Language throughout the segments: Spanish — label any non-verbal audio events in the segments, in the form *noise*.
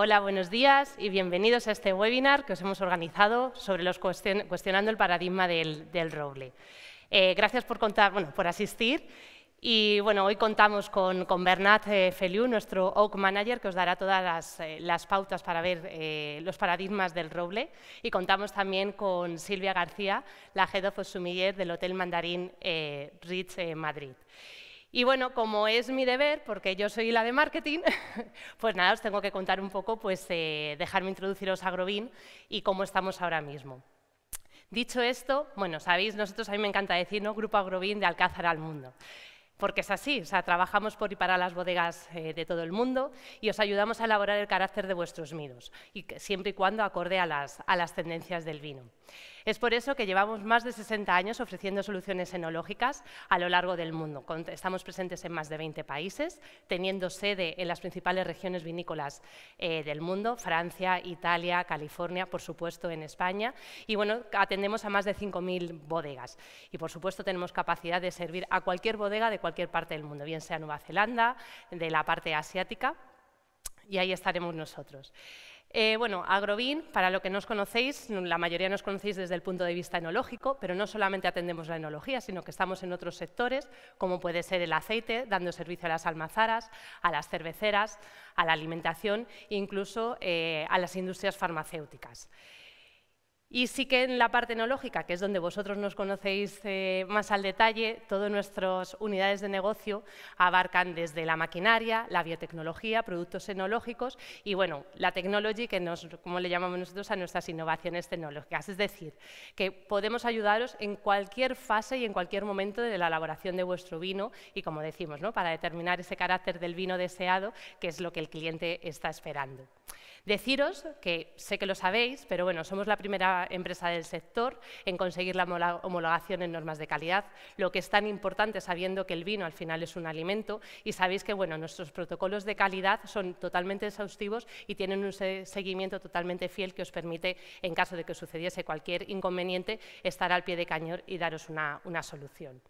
Hola, buenos días y bienvenidos a este webinar que os hemos organizado sobre los cuestionando el paradigma del, roble. Eh, gracias por, contar, por asistir y bueno, hoy contamos con, con Bernat eh, Feliu, nuestro Oak Manager, que os dará todas las, eh, pautas para ver los paradigmas del roble. Y contamos también con Silvia García, la Head of Sumiller del Hotel Mandarín Ritz Madrid. Y bueno, como es mi deber, porque yo soy la de marketing, *laughs* pues nada, os tengo que contar un poco, pues eh, dejarme introduciros a Grovin y cómo estamos ahora mismo. Dicho esto, bueno, sabéis, nosotros a mí me encanta decir, ¿no? Grupo Agrovin de Alcázar al Mundo. Porque es así, o sea, trabajamos por y para las bodegas eh, de todo el mundo y os ayudamos a elaborar el carácter de vuestros vinos, y siempre y cuando acorde a las, a las tendencias del vino. Es por eso que llevamos más de 60 años ofreciendo soluciones enológicas a lo largo del mundo. Estamos presentes en más de 20 países, teniendo sede en las principales regiones vinícolas eh, del mundo, Francia, Italia, California, por supuesto en España, y bueno, atendemos a más de 5.000 bodegas. Y por supuesto tenemos capacidad de servir a cualquier bodega de cualquier parte del mundo, bien sea Nueva Zelanda, de la parte asiática, y ahí estaremos nosotros. Eh, bueno, Agrovin, para lo que no os conocéis, la mayoría nos conocéis desde el punto de vista enológico, pero no solamente atendemos la enología, sino que estamos en otros sectores, como puede ser el aceite, dando servicio a las almazaras, a las cerveceras, a la alimentación e incluso eh, a las industrias farmacéuticas. Y sí que en la parte enológica, que es donde vosotros nos conocéis eh, más al detalle, todas nuestras unidades de negocio abarcan desde la maquinaria, la biotecnología, productos enológicos y, bueno, la technology, que nos, como le llamamos nosotros a nuestras innovaciones tecnológicas. Es decir, que podemos ayudaros en cualquier fase y en cualquier momento de la elaboración de vuestro vino y, como decimos, ¿no? para determinar ese carácter del vino deseado, que es lo que el cliente está esperando. Deciros que sé que lo sabéis, pero bueno, somos la primera empresa del sector en conseguir la homologación en normas de calidad, lo que es tan importante sabiendo que el vino al final es un alimento y sabéis que bueno, nuestros protocolos de calidad son totalmente exhaustivos y tienen un seguimiento totalmente fiel que os permite, en caso de que sucediese cualquier inconveniente, estar al pie de cañón y daros una solución.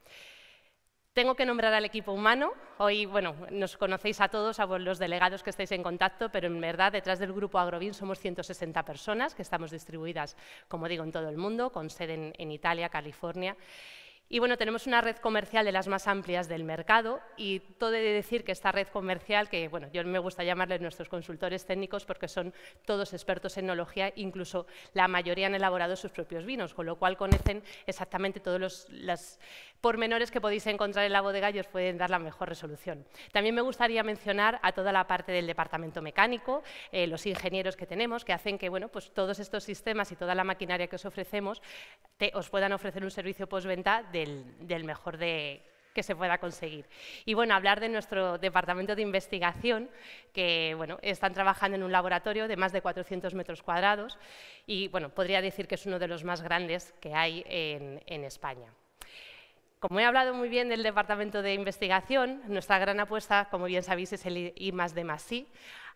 Tengo que nombrar al equipo humano. Hoy, bueno, nos conocéis a todos, a los delegados que estáis en contacto, pero en verdad detrás del grupo Agrobin somos 160 personas que estamos distribuidas, como digo, en todo el mundo, con sede en, en Italia, California. Y bueno, tenemos una red comercial de las más amplias del mercado y todo he de decir que esta red comercial, que bueno, yo me gusta llamarles nuestros consultores técnicos porque son todos expertos en tecnología, incluso la mayoría han elaborado sus propios vinos, con lo cual conocen exactamente todos los, pormenores que podéis encontrar en la bodega y os pueden dar la mejor resolución. También me gustaría mencionar a toda la parte del departamento mecánico, eh, los ingenieros que tenemos, que hacen que bueno, pues todos estos sistemas y toda la maquinaria que os ofrecemos os puedan ofrecer un servicio postventa del, mejor de, que se pueda conseguir. Y bueno, hablar de nuestro departamento de investigación, que bueno, están trabajando en un laboratorio de más de 400 metros cuadrados y bueno, podría decir que es uno de los más grandes que hay en, España. Como he hablado muy bien del departamento de investigación, nuestra gran apuesta, como bien sabéis, es el I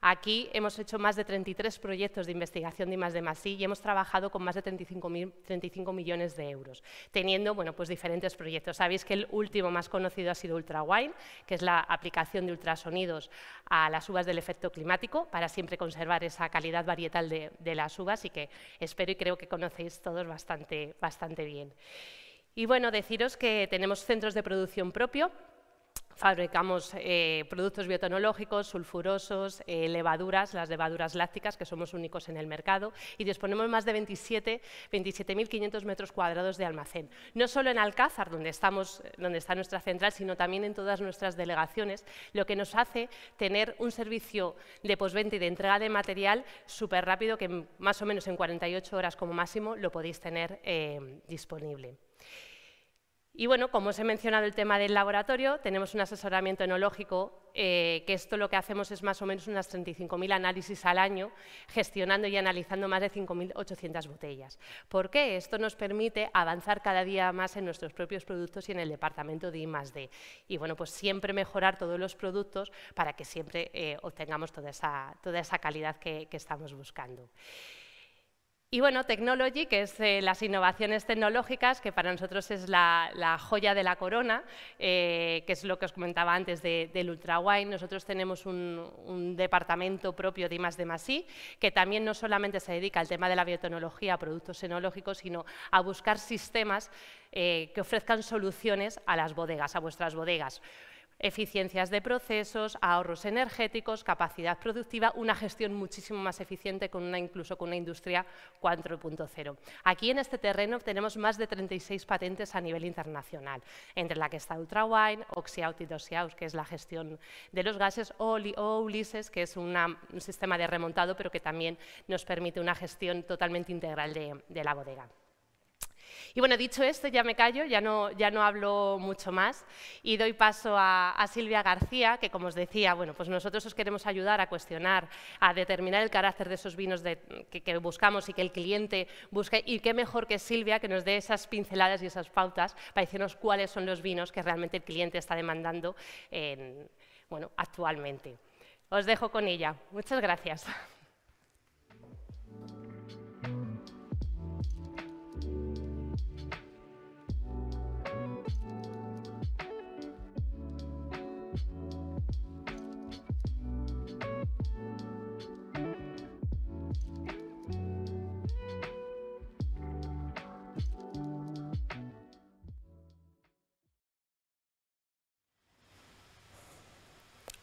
Aquí hemos hecho más de 33 proyectos de investigación de más de y hemos trabajado con más de 35, millones de euros, teniendo pues diferentes proyectos. Sabéis que el último más conocido ha sido UltraWine, que es la aplicación de ultrasonidos a las uvas del efecto climático para siempre conservar esa calidad varietal de, las uvas y que espero y creo que conocéis todos bastante, bastante bien. Y bueno, deciros que tenemos centros de producción propio, fabricamos eh, productos biotecnológicos, sulfurosos, eh, levaduras, las levaduras lácticas, que somos únicos en el mercado, y disponemos más de 27.500 metros cuadrados de almacén. No solo en Alcázar, donde, estamos, donde está nuestra central, sino también en todas nuestras delegaciones, lo que nos hace tener un servicio de posventa y de entrega de material súper rápido, que más o menos en 48 horas como máximo lo podéis tener eh, disponible. Y bueno, como os he mencionado el tema del laboratorio, tenemos un asesoramiento enológico, eh, que esto lo que hacemos es más o menos unas 35.000 análisis al año, gestionando y analizando más de 5.800 botellas. ¿Por qué? Esto nos permite avanzar cada día más en nuestros propios productos y en el departamento de I Y bueno, pues siempre mejorar todos los productos para que siempre eh, obtengamos toda esa, calidad que estamos buscando. Y bueno, Technology, que es eh, las innovaciones tecnológicas, que para nosotros es la, joya de la corona, eh, que es lo que os comentaba antes del ultrawine. Nosotros tenemos un, departamento propio de más de Masí, que también no solamente se dedica al tema de la biotecnología, a productos enológicos, sino a buscar sistemas eh, que ofrezcan soluciones a las bodegas, a vuestras bodegas eficiencias de procesos, ahorros energéticos, capacidad productiva, una gestión muchísimo más eficiente con una, incluso con una industria 4.0. Aquí en este terreno tenemos más de 36 patentes a nivel internacional, entre la que está Ultrawine, Oxyout y Dosyout, que es la gestión de los gases, o, Ulises, que es un sistema de remontado, pero que también nos permite una gestión totalmente integral de la bodega. Y bueno, dicho esto, ya me callo, ya no, ya no hablo mucho más y doy paso a, Silvia García, que como os decía, bueno, pues nosotros os queremos ayudar a cuestionar, a determinar el carácter de esos vinos que, buscamos y que el cliente busca. Y qué mejor que Silvia que nos dé esas pinceladas y esas pautas para decirnos cuáles son los vinos que realmente el cliente está demandando actualmente. Os dejo con ella. Muchas gracias.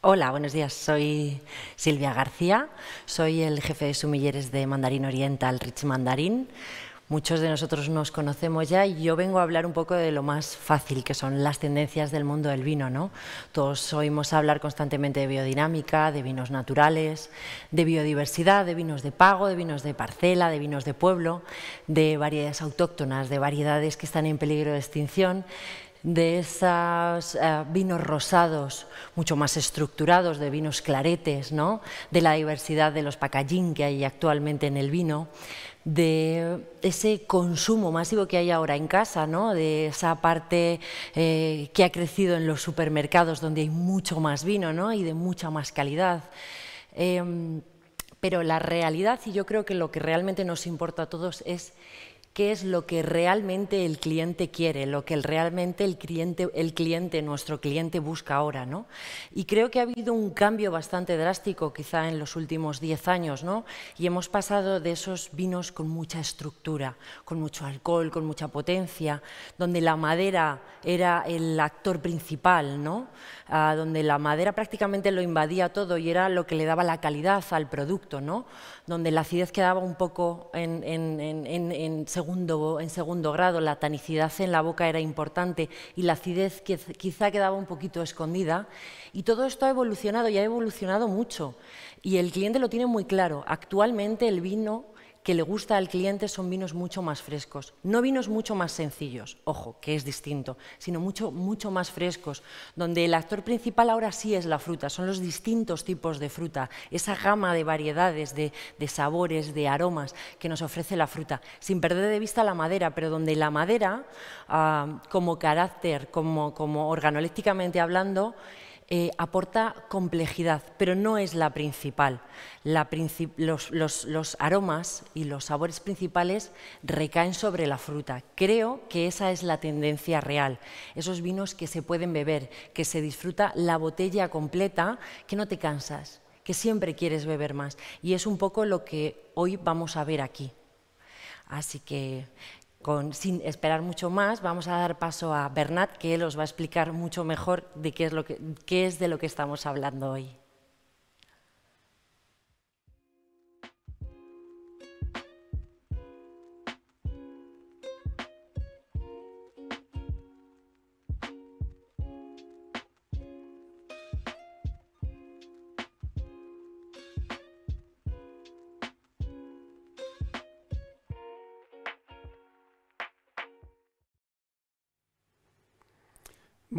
Hola, buenos días. Soy Silvia García. Soy el jefe de sumilleres de Mandarín Oriental, Rich Mandarín. Muchos de nosotros nos conocemos ya y yo vengo a hablar un poco de lo más fácil, que son las tendencias del mundo del vino. ¿no? Todos oímos hablar constantemente de biodinámica, de vinos naturales, de biodiversidad, de vinos de pago, de vinos de parcela, de vinos de pueblo, de variedades autóctonas, de variedades que están en peligro de extinción de esos eh, vinos rosados, mucho más estructurados, de vinos claretes, ¿no? de la diversidad de los pacallín que hay actualmente en el vino, de ese consumo masivo que hay ahora en casa, ¿no? de esa parte eh, que ha crecido en los supermercados donde hay mucho más vino ¿no? y de mucha más calidad. Em, pero la realidad, y yo creo que lo que realmente nos importa a todos es qué es lo que realmente el cliente quiere, lo que realmente el cliente, el cliente, nuestro cliente busca ahora, ¿no? Y creo que ha habido un cambio bastante drástico quizá en los últimos 10 años, ¿no? Y hemos pasado de esos vinos con mucha estructura, con mucho alcohol, con mucha potencia, donde la madera era el actor principal, ¿no? donde la madera prácticamente lo invadía todo y era lo que le daba la calidad al producto, ¿no? donde la acidez quedaba un poco segundo, en segundo grado, la tanicidad en la boca era importante y la acidez quizá quedaba un poquito escondida. Y todo esto ha evolucionado y ha evolucionado mucho. Y el cliente lo tiene muy claro. Actualmente el vino que le gusta al cliente son vinos mucho más frescos, no vinos mucho más sencillos, ojo, que es distinto, sino mucho, mucho más frescos, donde el actor principal ahora sí es la fruta, son los distintos tipos de fruta, esa gama de variedades, de, sabores, de aromas que nos ofrece la fruta, sin perder de vista la madera, pero donde la madera, ah, como carácter, como, como organolécticamente hablando, eh, aporta complejidad, pero no es la principal. los, los, aromas y los sabores principales recaen sobre la fruta. Creo que esa es la tendencia real. Esos vinos que se pueden beber, que se disfruta la botella completa, que no te cansas, que siempre quieres beber más. Y es un poco lo que hoy vamos a ver aquí. Así que sin esperar mucho más, vamos a dar paso a Bernat, que él os va a explicar mucho mejor de qué es de lo que estamos hablando hoy.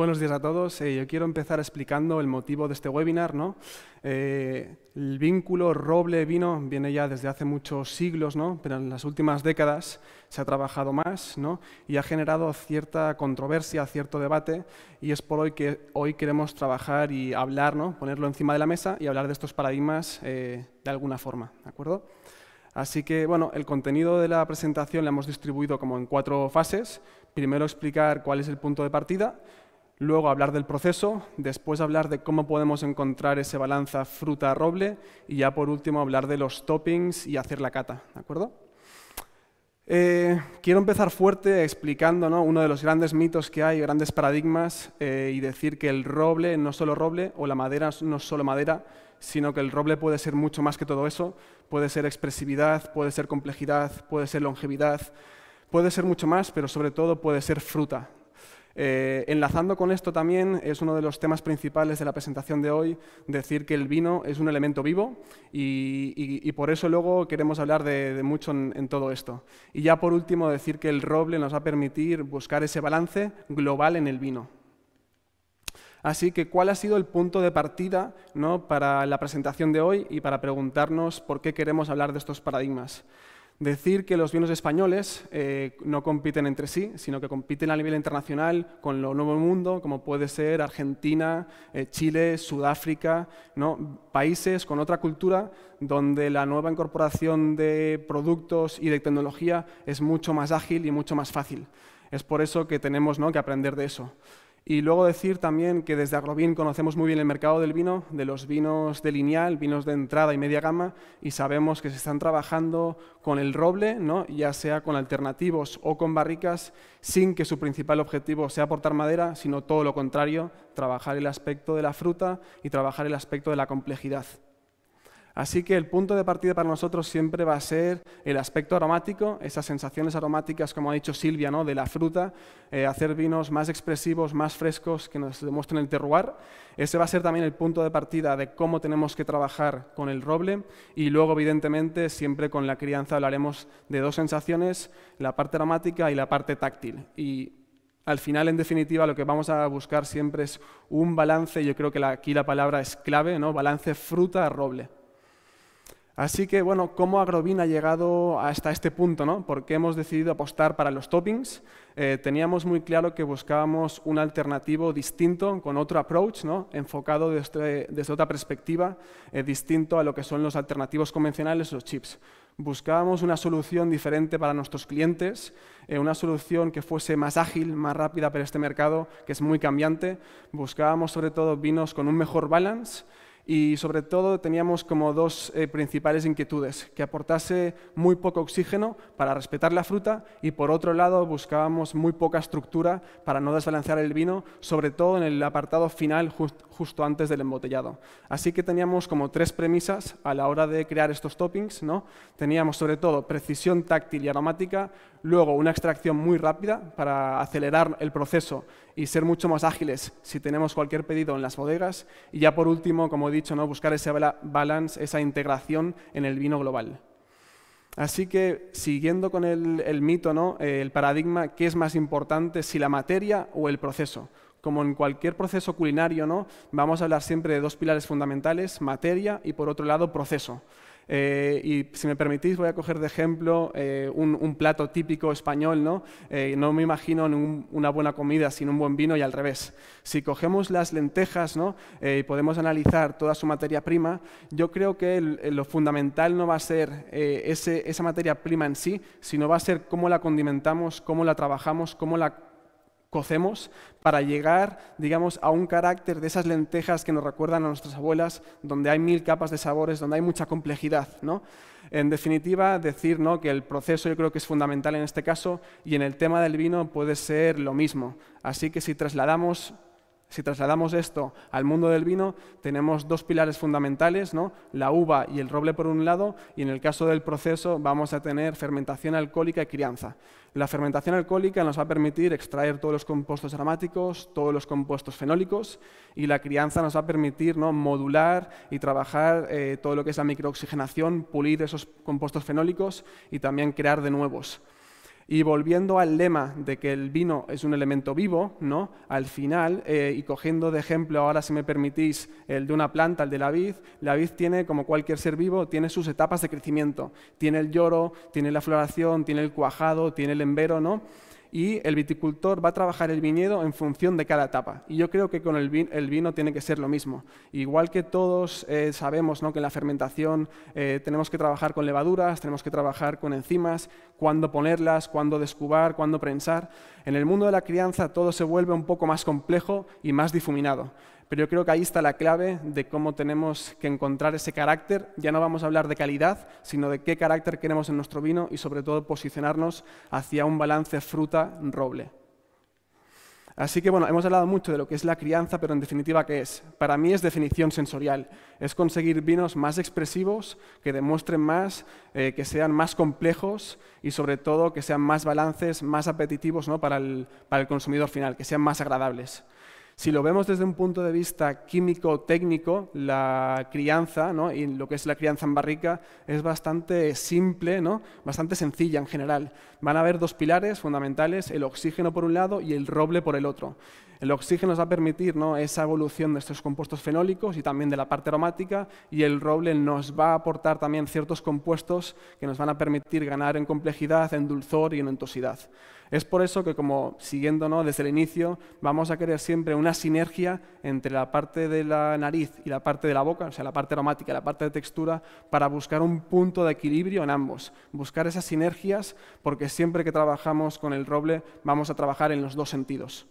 Buenos días a todos. Eh, yo quiero empezar explicando el motivo de este webinar. ¿no? Eh, el vínculo roble-vino viene ya desde hace muchos siglos, ¿no? pero en las últimas décadas se ha trabajado más ¿no? y ha generado cierta controversia, cierto debate, y es por hoy que hoy queremos trabajar y hablar, ponerlo encima de la mesa y hablar de estos paradigmas eh, de alguna forma. ¿de acuerdo? Así que, bueno, el contenido de la presentación la hemos distribuido como en cuatro fases. Primero explicar cuál es el punto de partida, luego hablar del proceso, después hablar de cómo podemos encontrar ese balanza fruta-roble y ya por último hablar de los toppings y hacer la cata, ¿de acuerdo? Eh, quiero empezar fuerte explicando uno de los grandes mitos que hay, grandes paradigmas, eh, y decir que el roble no es solo roble o la madera no es solo madera, sino que el roble puede ser mucho más que todo eso, puede ser expresividad, puede ser complejidad, puede ser longevidad, puede ser mucho más, pero sobre todo puede ser fruta, eh, enlazando con esto también es uno de los temas principales de la presentación de hoy, decir que el vino es un elemento vivo y, por eso luego queremos hablar de, mucho en, todo esto. Y ya por último decir que el roble nos va a permitir buscar ese balance global en el vino. Así que, ¿cuál ha sido el punto de partida para la presentación de hoy y para preguntarnos por qué queremos hablar de estos paradigmas? Decir que los vinos españoles eh, no compiten entre sí, sino que compiten a nivel internacional con lo nuevo mundo, como puede ser Argentina, eh, Chile, Sudáfrica, ¿no? países con otra cultura donde la nueva incorporación de productos y de tecnología es mucho más ágil y mucho más fácil. Es por eso que tenemos ¿no? que aprender de eso. Y luego decir también que desde Agrovin conocemos muy bien el mercado del vino, de los vinos de lineal, vinos de entrada y media gama, y sabemos que se están trabajando con el roble, ¿no? ya sea con alternativos o con barricas, sin que su principal objetivo sea aportar madera, sino todo lo contrario, trabajar el aspecto de la fruta y trabajar el aspecto de la complejidad. Así que el punto de partida para nosotros siempre va a ser el aspecto aromático, esas sensaciones aromáticas, como ha dicho Silvia, ¿no? de la fruta, eh, hacer vinos más expresivos, más frescos, que nos demuestren el terroir. Ese va a ser también el punto de partida de cómo tenemos que trabajar con el roble. Y luego, evidentemente, siempre con la crianza hablaremos de dos sensaciones, la parte aromática y la parte táctil. Y al final, en definitiva, lo que vamos a buscar siempre es un balance, yo creo que aquí la palabra es clave, ¿no? balance fruta-roble. Así que, bueno, ¿cómo Agrobin ha llegado hasta este punto? ¿no? ¿Por qué hemos decidido apostar para los toppings? Eh, teníamos muy claro que buscábamos un alternativo distinto, con otro approach, ¿no? enfocado desde, otra perspectiva, eh, distinto a lo que son los alternativos convencionales, los chips. Buscábamos una solución diferente para nuestros clientes, eh, una solución que fuese más ágil, más rápida para este mercado, que es muy cambiante. Buscábamos sobre todo vinos con un mejor balance y sobre todo teníamos como dos eh, principales inquietudes, que aportase muy poco oxígeno para respetar la fruta y por otro lado buscábamos muy poca estructura para no desbalancear el vino, sobre todo en el apartado final justo antes del embotellado. Así que teníamos como tres premisas a la hora de crear estos toppings. ¿no? Teníamos sobre todo precisión táctil y aromática, luego una extracción muy rápida para acelerar el proceso y ser mucho más ágiles si tenemos cualquier pedido en las bodegas. Y ya por último, como he dicho, ¿no? buscar ese balance, esa integración en el vino global. Así que, siguiendo con el, mito, el paradigma, ¿qué es más importante, si la materia o el proceso? como en cualquier proceso culinario, ¿no? vamos a hablar siempre de dos pilares fundamentales, materia y por otro lado proceso. Eh, y si me permitís, voy a coger de ejemplo eh, un, plato típico español. No, eh, no me imagino una buena comida sin un buen vino y al revés. Si cogemos las lentejas ¿no? y podemos analizar toda su materia prima, yo creo que lo fundamental no va a ser esa materia prima en sí, sino va a ser cómo la condimentamos, cómo la trabajamos, cómo la cocemos para llegar, digamos, a un carácter de esas lentejas que nos recuerdan a nuestras abuelas, donde hay mil capas de sabores, donde hay mucha complejidad, ¿no? En definitiva, decir ¿no? que el proceso yo creo que es fundamental en este caso y en el tema del vino puede ser lo mismo. Así que si trasladamos si trasladamos esto al mundo del vino, tenemos dos pilares fundamentales, ¿no? la uva y el roble por un lado, y en el caso del proceso vamos a tener fermentación alcohólica y crianza. La fermentación alcohólica nos va a permitir extraer todos los compuestos aromáticos, todos los compuestos fenólicos, y la crianza nos va a permitir ¿no? modular y trabajar eh, todo lo que es la microoxigenación, pulir esos compuestos fenólicos y también crear de nuevos. Y volviendo al lema de que el vino es un elemento vivo, ¿no? Al final, eh, y cogiendo de ejemplo ahora, si me permitís, el de una planta, el de la vid, la vid tiene, como cualquier ser vivo, tiene sus etapas de crecimiento. Tiene el lloro, tiene la floración, tiene el cuajado, tiene el embero, ¿no? y el viticultor va a trabajar el viñedo en función de cada etapa. Y yo creo que con el, vino tiene que ser lo mismo. Igual que todos eh, sabemos ¿no? que en la fermentación eh, tenemos que trabajar con levaduras, tenemos que trabajar con enzimas, cuándo ponerlas, cuándo descubar, cuándo prensar. En el mundo de la crianza todo se vuelve un poco más complejo y más difuminado. Pero yo creo que ahí está la clave de cómo tenemos que encontrar ese carácter. Ya no vamos a hablar de calidad, sino de qué carácter queremos en nuestro vino y sobre todo posicionarnos hacia un balance fruta-roble. Así que bueno, hemos hablado mucho de lo que es la crianza, pero en definitiva, ¿qué es? Para mí es definición sensorial. Es conseguir vinos más expresivos, que demuestren más, eh, que sean más complejos y sobre todo que sean más balances, más apetitivos para el consumidor final, que sean más agradables. Si lo vemos desde un punto de vista químico-técnico, la crianza y lo que es la crianza en barrica es bastante simple, ¿no? bastante sencilla en general. Van a haber dos pilares fundamentales, el oxígeno por un lado y el roble por el otro. El oxígeno nos va a permitir esa evolución de estos compuestos fenólicos y también de la parte aromática y el roble nos va a aportar también ciertos compuestos que nos van a permitir ganar en complejidad, en dulzor y en entosidad. Es por eso que, como siguiéndonos desde el inicio, vamos a querer siempre una sinergia entre la parte de la nariz y la parte de la boca, o sea, la parte aromática y la parte de textura, para buscar un punto de equilibrio en ambos. Buscar esas sinergias, porque siempre que trabajamos con el roble, vamos a trabajar en los dos sentidos.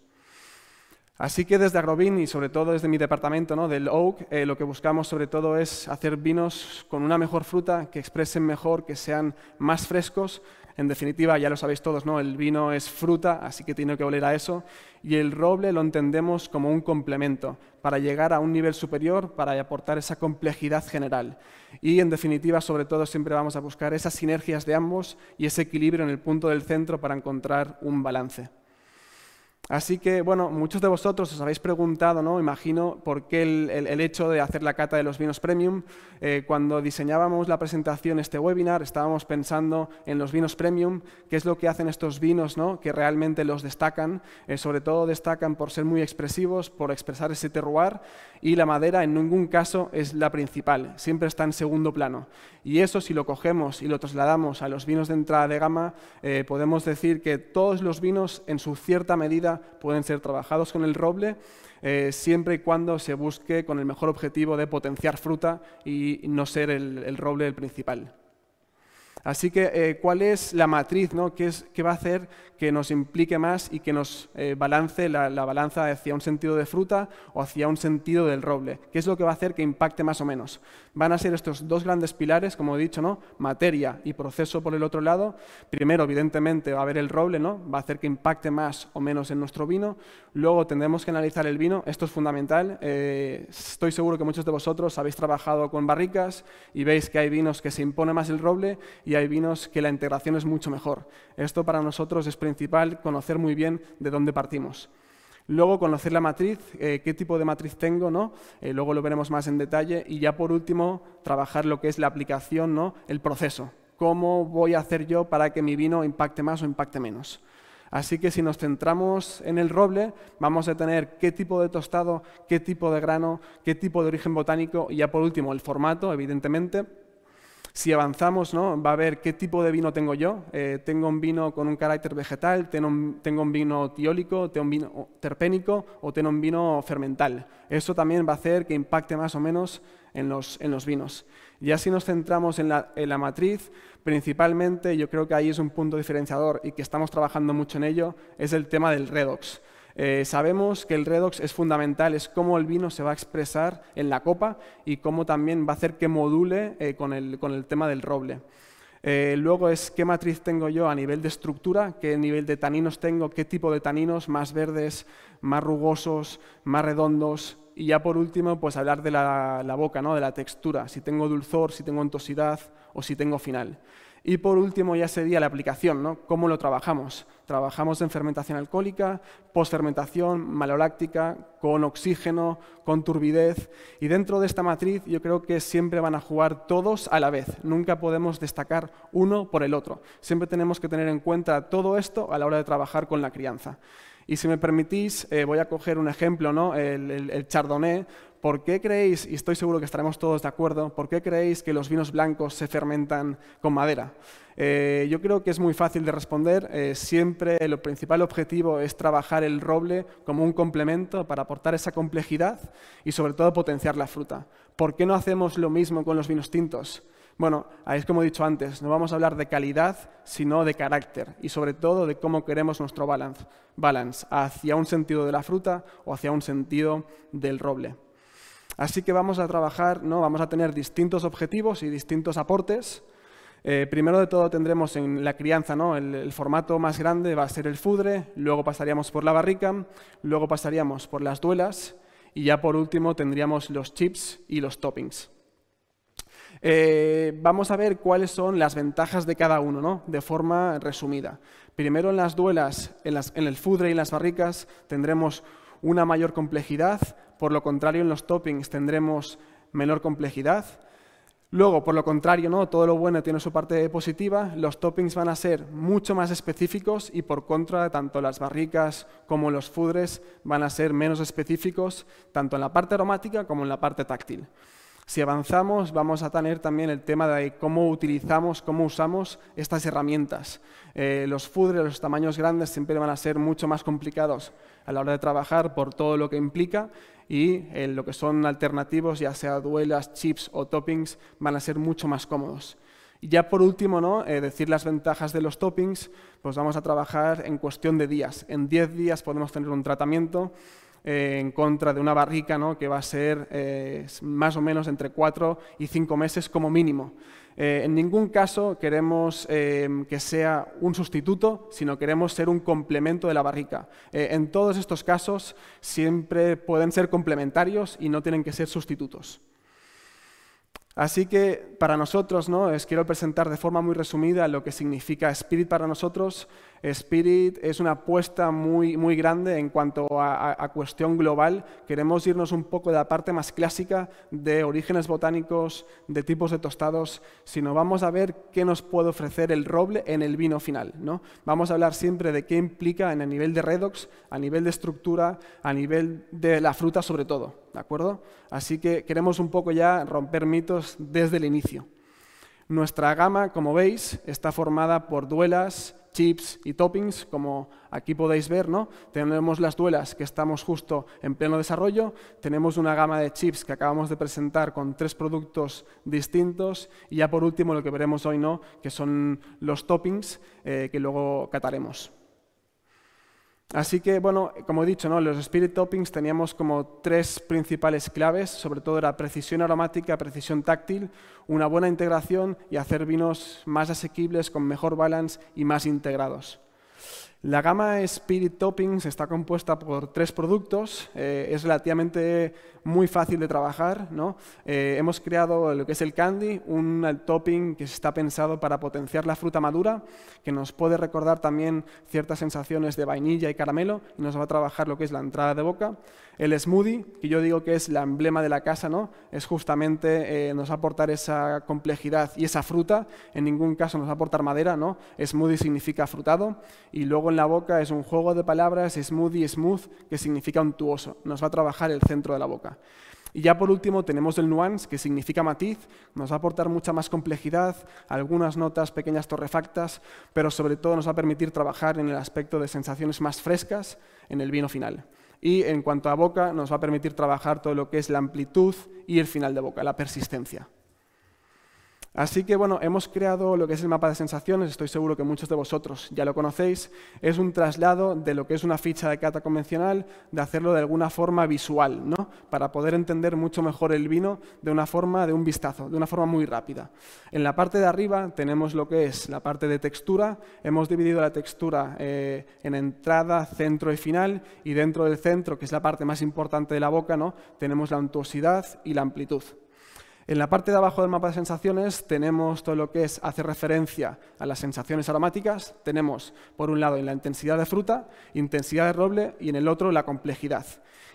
Así que desde Agrovin y sobre todo desde mi departamento del Oak, eh, lo que buscamos sobre todo es hacer vinos con una mejor fruta, que expresen mejor, que sean más frescos, en definitiva, ya lo sabéis todos, ¿no? El vino es fruta, así que tiene que oler a eso. Y el roble lo entendemos como un complemento para llegar a un nivel superior, para aportar esa complejidad general. Y en definitiva, sobre todo, siempre vamos a buscar esas sinergias de ambos y ese equilibrio en el punto del centro para encontrar un balance. Así que, bueno, muchos de vosotros os habéis preguntado, ¿no? Imagino, por qué el, hecho de hacer la cata de los vinos premium. Eh, cuando diseñábamos la presentación, este webinar, estábamos pensando en los vinos premium, qué es lo que hacen estos vinos, ¿no? Que realmente los destacan. Eh, sobre todo destacan por ser muy expresivos, por expresar ese terroir y la madera en ningún caso es la principal, siempre está en segundo plano. Y eso si lo cogemos y lo trasladamos a los vinos de entrada de gama, eh, podemos decir que todos los vinos en su cierta medida pueden ser trabajados con el roble, eh, siempre y cuando se busque con el mejor objetivo de potenciar fruta y no ser el roble el principal. Así que, eh, ¿cuál es la matriz ¿no? ¿Qué, es, va a hacer que nos implique más y que nos eh, balance la, balanza hacia un sentido de fruta o hacia un sentido del roble? ¿Qué es lo que va a hacer que impacte más o menos? Van a ser estos dos grandes pilares, como he dicho, ¿no? materia y proceso por el otro lado. Primero, evidentemente, va a haber el roble, ¿no? va a hacer que impacte más o menos en nuestro vino. Luego tendremos que analizar el vino, esto es fundamental. Eh, estoy seguro que muchos de vosotros habéis trabajado con barricas y veis que hay vinos que se impone más el roble y hay vinos que la integración es mucho mejor. Esto para nosotros es principal, conocer muy bien de dónde partimos. Luego conocer la matriz, eh, qué tipo de matriz tengo, ¿no? Eh, luego lo veremos más en detalle. Y ya por último, trabajar lo que es la aplicación, ¿no? El proceso. ¿Cómo voy a hacer yo para que mi vino impacte más o impacte menos? Así que si nos centramos en el roble, vamos a tener qué tipo de tostado, qué tipo de grano, qué tipo de origen botánico y ya por último el formato, evidentemente si avanzamos, va a ver qué tipo de vino tengo yo. Eh, tengo un vino con un carácter vegetal, tengo un, vino tiólico, tengo un vino terpénico o tengo un vino fermental. Eso también va a hacer que impacte más o menos en los, vinos. Y así nos centramos en la matriz, principalmente yo creo que ahí es un punto diferenciador y que estamos trabajando mucho en ello, es el tema del redox. Eh, sabemos que el redox es fundamental, es cómo el vino se va a expresar en la copa y cómo también va a hacer que module eh, con, el, tema del roble. Eh, luego es qué matriz tengo yo a nivel de estructura, qué nivel de taninos tengo, qué tipo de taninos, más verdes, más rugosos, más redondos. Y ya por último, pues hablar de la, boca, ¿no? de la textura, si tengo dulzor, si tengo entosidad o si tengo final. Y por último ya sería la aplicación, ¿no? ¿Cómo lo trabajamos? Trabajamos en fermentación alcohólica, posfermentación, maloláctica, con oxígeno, con turbidez. Y dentro de esta matriz yo creo que siempre van a jugar todos a la vez. Nunca podemos destacar uno por el otro. Siempre tenemos que tener en cuenta todo esto a la hora de trabajar con la crianza. Y si me permitís, eh, voy a coger un ejemplo, ¿no? el, chardonnay, ¿por qué creéis, y estoy seguro que estaremos todos de acuerdo, por qué creéis que los vinos blancos se fermentan con madera? Eh, yo creo que es muy fácil de responder. Eh, siempre el principal objetivo es trabajar el roble como un complemento para aportar esa complejidad y sobre todo potenciar la fruta. ¿Por qué no hacemos lo mismo con los vinos tintos? Bueno, es como he dicho antes, no vamos a hablar de calidad, sino de carácter y sobre todo de cómo queremos nuestro balance, balance hacia un sentido de la fruta o hacia un sentido del roble. Así que vamos a trabajar, ¿no? vamos a tener distintos objetivos y distintos aportes. Eh, primero de todo tendremos en la crianza, ¿no? el, el formato más grande va a ser el fudre, luego pasaríamos por la barrica, luego pasaríamos por las duelas y ya por último tendríamos los chips y los toppings. Eh, vamos a ver cuáles son las ventajas de cada uno, ¿no? de forma resumida. Primero en las duelas, en, el fudre y en las barricas tendremos una mayor complejidad, por lo contrario en los toppings tendremos menor complejidad. Luego, por lo contrario, ¿no? todo lo bueno tiene su parte positiva, los toppings van a ser mucho más específicos y por contra, tanto las barricas como los fudres van a ser menos específicos, tanto en la parte aromática como en la parte táctil. Si avanzamos, vamos a tener también el tema de cómo utilizamos, cómo usamos estas herramientas. Eh, los fudres, los tamaños grandes, siempre van a ser mucho más complicados a la hora de trabajar por todo lo que implica y eh, lo que son alternativos, ya sea duelas, chips o toppings, van a ser mucho más cómodos. Y ya por último, ¿no? Eh, decir las ventajas de los toppings, pues vamos a trabajar en cuestión de días. En 10 días podemos tener un tratamiento eh, en contra de una barrica ¿no? que va a ser eh, más o menos entre cuatro y cinco meses como mínimo. Eh, en ningún caso queremos que sea un sustituto, sino queremos ser un complemento de la barrica. en todos estos casos siempre pueden ser complementarios y no tienen que ser sustitutos. Así que para nosotros, ¿no? os quiero presentar de forma muy resumida lo que significa Spirit para nosotros, Spirit es una apuesta muy, muy grande en cuanto a, cuestión global. Queremos irnos un poco de la parte más clásica de orígenes botánicos, de tipos de tostados, sino vamos a ver qué nos puede ofrecer el roble en el vino final. ¿no? Vamos a hablar siempre de qué implica en el nivel de redox, a nivel de estructura, a nivel de la fruta sobre todo. ¿De acuerdo? Así que queremos un poco ya romper mitos desde el inicio. Nuestra gama, como veis, está formada por duelas, chips y toppings, como aquí podéis ver, ¿no? Tenemos las duelas que estamos justo en pleno desarrollo, tenemos una gama de chips que acabamos de presentar con tres productos distintos y ya por último lo que veremos hoy, ¿no? Que son los toppings eh, que luego cataremos. Así que, bueno, como he dicho, ¿no? los spirit toppings teníamos como tres principales claves, sobre todo era precisión aromática, precisión táctil, una buena integración y hacer vinos más asequibles, con mejor balance y más integrados. La gama Spirit Toppings está compuesta por tres productos, eh, es relativamente muy fácil de trabajar. Eh, hemos creado lo que es el candy, un topping que está pensado para potenciar la fruta madura, que nos puede recordar también ciertas sensaciones de vainilla y caramelo, y nos va a trabajar lo que es la entrada de boca. El smoothie, que yo digo que es la emblema de la casa, ¿no? es justamente, eh, nos va a aportar esa complejidad y esa fruta, en ningún caso nos va a aportar madera, ¿no? smoothie significa frutado, y luego en la boca es un juego de palabras, smoothie, smooth, que significa untuoso, nos va a trabajar el centro de la boca. Y ya por último tenemos el nuance, que significa matiz, nos va a aportar mucha más complejidad, algunas notas pequeñas torrefactas, pero sobre todo nos va a permitir trabajar en el aspecto de sensaciones más frescas en el vino final y en cuanto a boca nos va a permitir trabajar todo lo que es la amplitud y el final de boca, la persistencia. Así que bueno, hemos creado lo que es el mapa de sensaciones, estoy seguro que muchos de vosotros ya lo conocéis, es un traslado de lo que es una ficha de cata convencional, de hacerlo de alguna forma visual, ¿no? para poder entender mucho mejor el vino de una forma, de un vistazo, de una forma muy rápida. En la parte de arriba tenemos lo que es la parte de textura, hemos dividido la textura eh, en entrada, centro y final, y dentro del centro, que es la parte más importante de la boca, ¿no? tenemos la untuosidad y la amplitud. En la parte de abajo del mapa de sensaciones tenemos todo lo que es, hace referencia a las sensaciones aromáticas. Tenemos, por un lado, la intensidad de fruta, intensidad de roble y en el otro, la complejidad.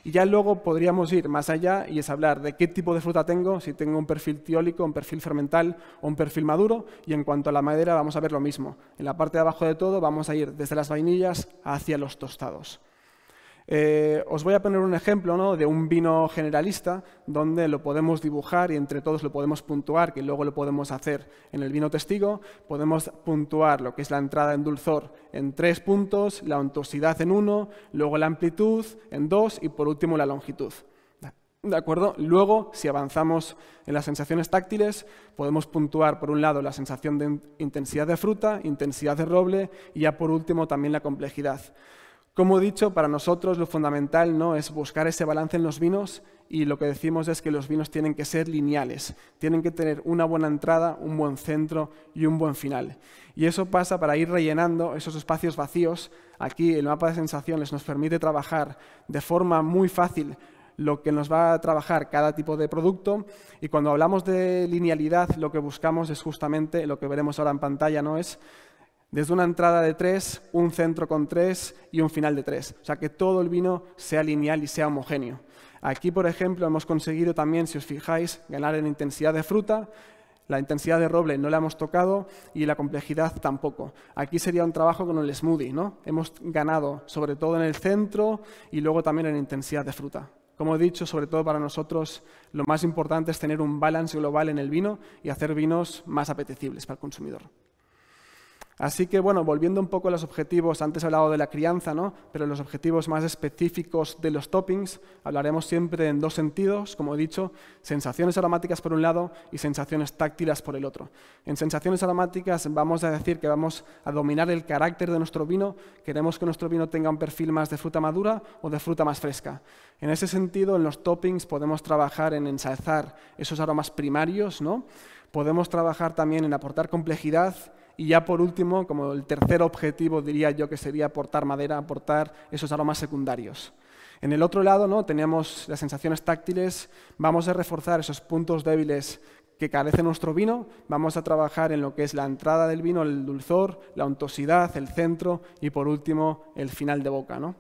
Y ya luego podríamos ir más allá y es hablar de qué tipo de fruta tengo, si tengo un perfil tiólico, un perfil fermental o un perfil maduro. Y en cuanto a la madera, vamos a ver lo mismo. En la parte de abajo de todo vamos a ir desde las vainillas hacia los tostados. Eh, os voy a poner un ejemplo de un vino generalista donde lo podemos dibujar y entre todos lo podemos puntuar, que luego lo podemos hacer en el vino testigo. Podemos puntuar lo que es la entrada en dulzor en tres puntos, la ontosidad en uno, luego la amplitud en dos y por último la longitud. ¿De acuerdo? Luego, si avanzamos en las sensaciones táctiles, podemos puntuar por un lado la sensación de intensidad de fruta, intensidad de roble y ya por último también la complejidad. Como he dicho, para nosotros lo fundamental no es buscar ese balance en los vinos y lo que decimos es que los vinos tienen que ser lineales, tienen que tener una buena entrada, un buen centro y un buen final. Y eso pasa para ir rellenando esos espacios vacíos. Aquí el mapa de sensaciones nos permite trabajar de forma muy fácil lo que nos va a trabajar cada tipo de producto y cuando hablamos de linealidad lo que buscamos es justamente lo que veremos ahora en pantalla, ¿no? Es desde una entrada de tres, un centro con tres y un final de tres. O sea, que todo el vino sea lineal y sea homogéneo. Aquí, por ejemplo, hemos conseguido también, si os fijáis, ganar en intensidad de fruta, la intensidad de roble no la hemos tocado y la complejidad tampoco. Aquí sería un trabajo con el smoothie, ¿no? Hemos ganado sobre todo en el centro y luego también en intensidad de fruta. Como he dicho, sobre todo para nosotros lo más importante es tener un balance global en el vino y hacer vinos más apetecibles para el consumidor. Así que, bueno, volviendo un poco a los objetivos, antes he hablado de la crianza, ¿no? pero los objetivos más específicos de los toppings hablaremos siempre en dos sentidos, como he dicho, sensaciones aromáticas por un lado y sensaciones táctiles por el otro. En sensaciones aromáticas vamos a decir que vamos a dominar el carácter de nuestro vino, queremos que nuestro vino tenga un perfil más de fruta madura o de fruta más fresca. En ese sentido, en los toppings podemos trabajar en ensalzar esos aromas primarios, ¿no? podemos trabajar también en aportar complejidad, y ya por último, como el tercer objetivo, diría yo que sería aportar madera, aportar esos aromas secundarios. En el otro lado, ¿no? teníamos las sensaciones táctiles, vamos a reforzar esos puntos débiles que carece nuestro vino, vamos a trabajar en lo que es la entrada del vino, el dulzor, la untosidad, el centro y por último el final de boca. ¿no?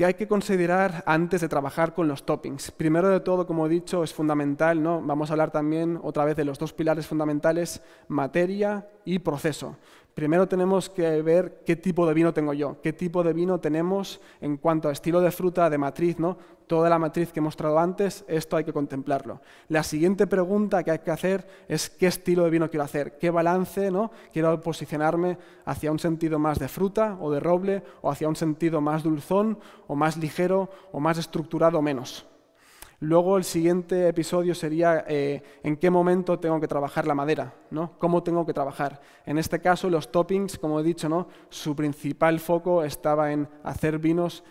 que hay que considerar antes de trabajar con los toppings. Primero de todo, como he dicho, es fundamental, ¿no? vamos a hablar también otra vez de los dos pilares fundamentales, materia y proceso. Primero tenemos que ver qué tipo de vino tengo yo, qué tipo de vino tenemos en cuanto a estilo de fruta, de matriz, ¿no? toda la matriz que he mostrado antes, esto hay que contemplarlo. La siguiente pregunta que hay que hacer es qué estilo de vino quiero hacer, qué balance, ¿no? Quiero posicionarme hacia un sentido más de fruta o de roble o hacia un sentido más dulzón o más ligero o más estructurado o menos. Luego el siguiente episodio sería eh, en qué momento tengo que trabajar la madera, ¿no? ¿Cómo tengo que trabajar? En este caso los toppings, como he dicho, ¿no? Su principal foco estaba en hacer vinos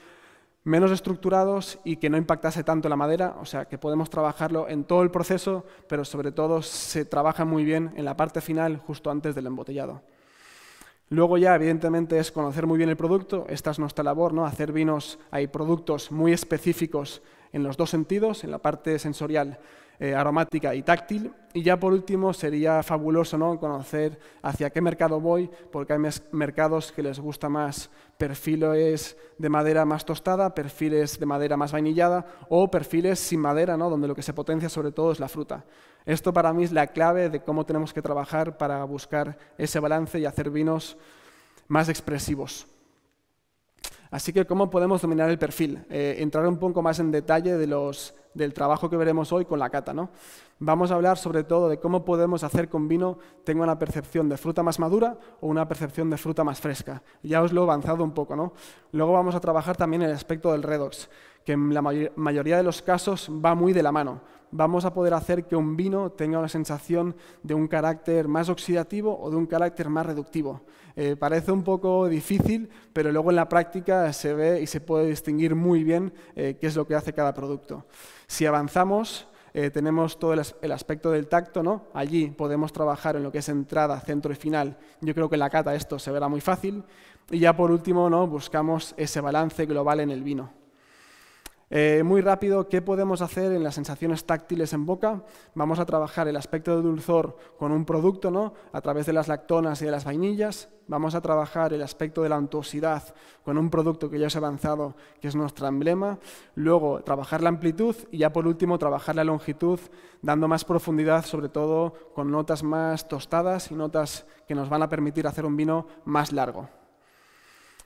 menos estructurados y que no impactase tanto la madera, o sea, que podemos trabajarlo en todo el proceso, pero sobre todo se trabaja muy bien en la parte final, justo antes del embotellado. Luego ya, evidentemente, es conocer muy bien el producto, esta es nuestra labor, ¿no? Hacer vinos, hay productos muy específicos en los dos sentidos, en la parte sensorial eh, aromática y táctil. Y ya por último, sería fabuloso ¿no? conocer hacia qué mercado voy, porque hay mercados que les gusta más perfiles de madera más tostada, perfiles de madera más vainillada o perfiles sin madera, ¿no? donde lo que se potencia sobre todo es la fruta. Esto para mí es la clave de cómo tenemos que trabajar para buscar ese balance y hacer vinos más expresivos. Así que, ¿cómo podemos dominar el perfil? Entraré eh, entrar un poco más en detalle del trabajo que veremos hoy con la cata. Vamos a hablar sobre todo de cómo podemos hacer con vino tenga una percepción de fruta más madura o una percepción de fruta más fresca. Ya os lo he avanzado un poco. ¿no? Luego vamos a trabajar también el aspecto del redox que en la mayoría de los casos va muy de la mano. Vamos a poder hacer que un vino tenga una sensación de un carácter más oxidativo o de un carácter más reductivo. Eh, parece un poco difícil, pero luego en la práctica se ve y se puede distinguir muy bien eh, qué es lo que hace cada producto. Si avanzamos, eh, tenemos todo el, el, aspecto del tacto, ¿no? Allí podemos trabajar en lo que es entrada, centro y final. Yo creo que en la cata esto se verá muy fácil. Y ya por último, ¿no? Buscamos ese balance global en el vino. Eh, muy rápido, ¿qué podemos hacer en las sensaciones táctiles en boca? Vamos a trabajar el aspecto de dulzor con un producto, ¿no? A través de las lactonas y de las vainillas. Vamos a trabajar el aspecto de la untuosidad con un producto que ya se ha avanzado, que es nuestro emblema. Luego, trabajar la amplitud y ya por último, trabajar la longitud, dando más profundidad, sobre todo con notas más tostadas y notas que nos van a permitir hacer un vino más largo.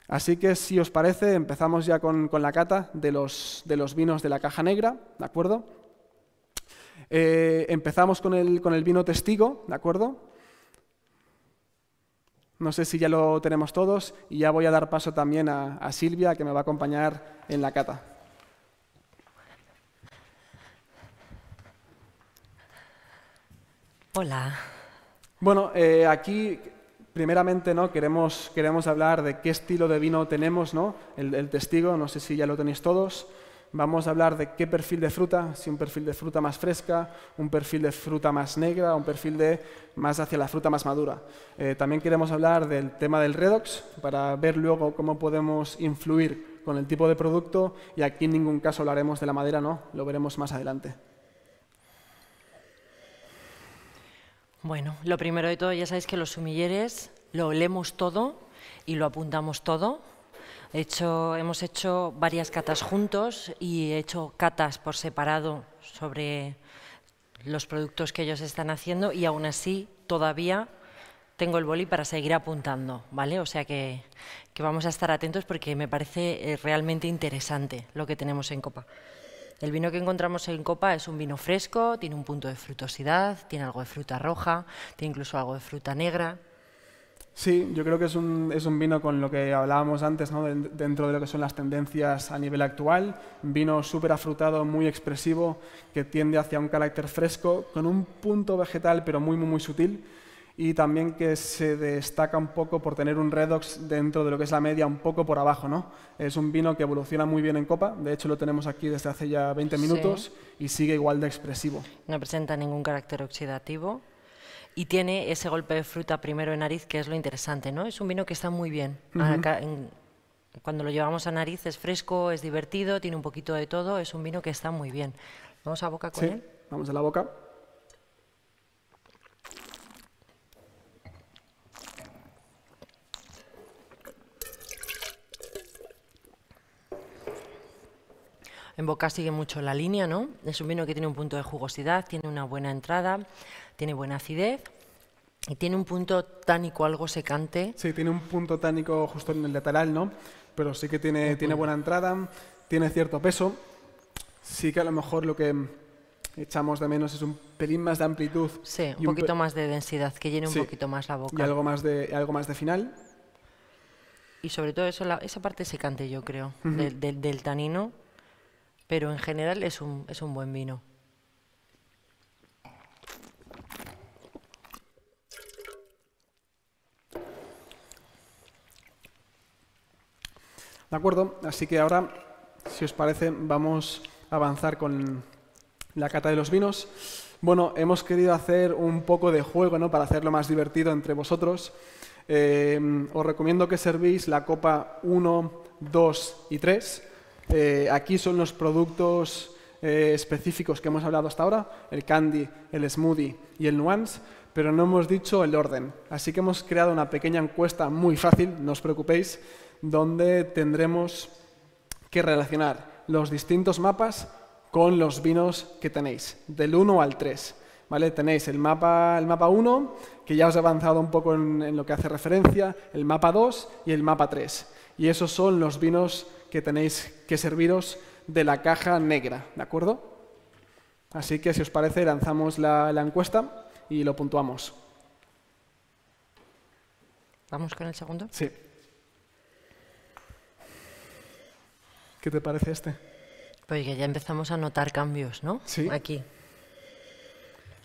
Así que si os parece, empezamos ya con, la cata de los, de los, vinos de la caja negra, ¿de acuerdo? Eh, empezamos con el, con el vino testigo, ¿de acuerdo? No sé si ya lo tenemos todos y ya voy a dar paso también a, Silvia, que me va a acompañar en la cata. Hola. Bueno, eh, aquí primeramente ¿no? queremos, hablar de qué estilo de vino tenemos, ¿no? El, testigo, no sé si ya lo tenéis todos. Vamos a hablar de qué perfil de fruta, si un perfil de fruta más fresca, un perfil de fruta más negra, un perfil de más hacia la fruta más madura. Eh, también queremos hablar del tema del redox para ver luego cómo podemos influir con el tipo de producto y aquí en ningún caso hablaremos de la madera, no, lo veremos más adelante. Bueno, lo primero de todo, ya sabéis que los sumilleres lo olemos todo y lo apuntamos todo. hecho, hemos hecho varias catas juntos y he hecho catas por separado sobre los productos que ellos están haciendo y aún así todavía tengo el boli para seguir apuntando, ¿vale? O sea que vamos a estar atentos porque me parece eh, realmente interesante lo que tenemos en Copa. El vino que encontramos en copa es un vino fresco, tiene un punto de frutosidad, tiene algo de fruta roja, tiene incluso algo de fruta negra. Sí, yo creo que es un, vino con lo que hablábamos antes, dentro de lo que son las tendencias a nivel actual. Vino súper afrutado, muy expresivo, que tiende hacia un carácter fresco, con un punto vegetal pero muy, muy, muy sutil y también que se destaca un poco por tener un redox dentro de lo que es la media un poco por abajo, ¿no? Es un vino que evoluciona muy bien en copa, de hecho lo tenemos aquí desde hace ya 20 minutos y sigue igual de expresivo. No presenta ningún carácter oxidativo y tiene ese golpe de fruta primero en nariz que es lo interesante, ¿no? Es un vino que está muy bien. cuando lo llevamos a nariz es fresco, es divertido, tiene un poquito de todo, es un vino que está muy bien. Vamos a boca con sí, él. Vamos a la boca. En boca sigue mucho la línea, ¿no? Es un vino que tiene un punto de jugosidad, tiene una buena entrada, tiene buena acidez. Y tiene un punto tánico algo secante. Sí, tiene un punto tánico justo en el lateral, ¿no? Pero sí que tiene, tiene buena entrada, tiene cierto peso. Sí que a lo mejor lo que echamos de menos es un pelín más de amplitud. Sí, un, poquito más de densidad, que llene un poquito más la boca. Y algo más de, algo más de final. Y sobre todo eso, esa parte secante, yo creo, del tanino pero en general es un, es un buen vino. De acuerdo, así que ahora, si os parece, vamos a avanzar con la cata de los vinos. Bueno, hemos querido hacer un poco de juego, ¿no? Para hacerlo más divertido entre vosotros. Eh, os recomiendo que servís la copa 1, 2 y 3 eh, aquí son los productos eh, específicos que hemos hablado hasta ahora, el candy, el smoothie y el nuance, pero no hemos dicho el orden. Así que hemos creado una pequeña encuesta muy fácil, no os preocupéis, donde tendremos que relacionar los distintos mapas con los vinos que tenéis, del 1 al 3. ¿Vale? Tenéis el mapa, el mapa 1, que ya os he avanzado un poco en, en lo que hace referencia, el mapa 2 y el mapa 3 y esos son los vinos que tenéis que serviros de la caja negra, ¿de acuerdo? Así que si os parece lanzamos la, encuesta y lo puntuamos. ¿Vamos con el segundo? Sí. ¿Qué te parece este? Pues que ya empezamos a notar cambios, ¿no? Sí. Aquí.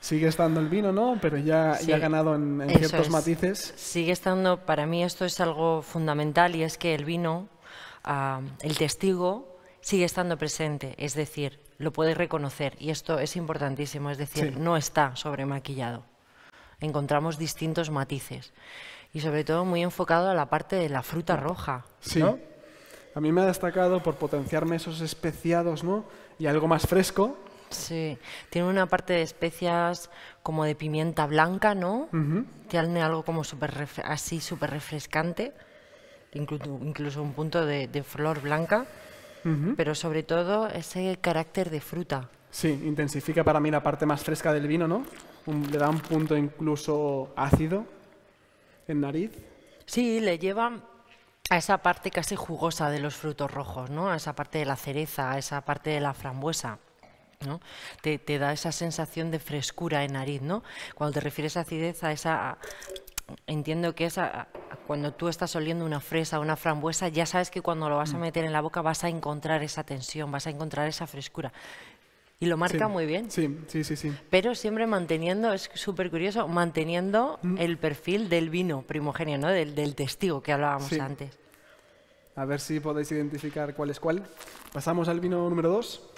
Sigue estando el vino, ¿no? Pero ya, ha ganado en, ciertos matices. Sigue estando, para mí esto es algo fundamental y es que el vino, ah, el testigo, sigue estando presente. Es decir, lo puedes reconocer y esto es importantísimo. Es decir, no está sobremaquillado. Encontramos distintos matices y sobre todo muy enfocado a la parte de la fruta roja. Sí. A mí me ha destacado por potenciarme esos especiados, ¿no? Y algo más fresco, Sí, tiene una parte de especias como de pimienta blanca, ¿no? Tiene algo como super así súper refrescante, incluso, un punto de, flor blanca, pero sobre todo ese carácter de fruta. Sí, intensifica para mí la parte más fresca del vino, ¿no? le da un punto incluso ácido en nariz. Sí, le lleva a esa parte casi jugosa de los frutos rojos, ¿no? A esa parte de la cereza, a esa parte de la frambuesa. Te, da esa sensación de frescura en nariz, ¿no? Cuando te refieres a acidez, a esa... entiendo que es cuando tú estás oliendo una fresa, o una frambuesa, ya sabes que cuando lo vas a mm. meter en la boca vas a encontrar esa tensión, vas a encontrar esa frescura. Y lo marca muy bien. Sí, sí, sí, sí. Pero siempre manteniendo, es súper curioso, manteniendo mm. el perfil del vino primogenio, ¿no? Del, testigo que hablábamos antes. A ver si podéis identificar cuál es cuál. Pasamos al vino número 2.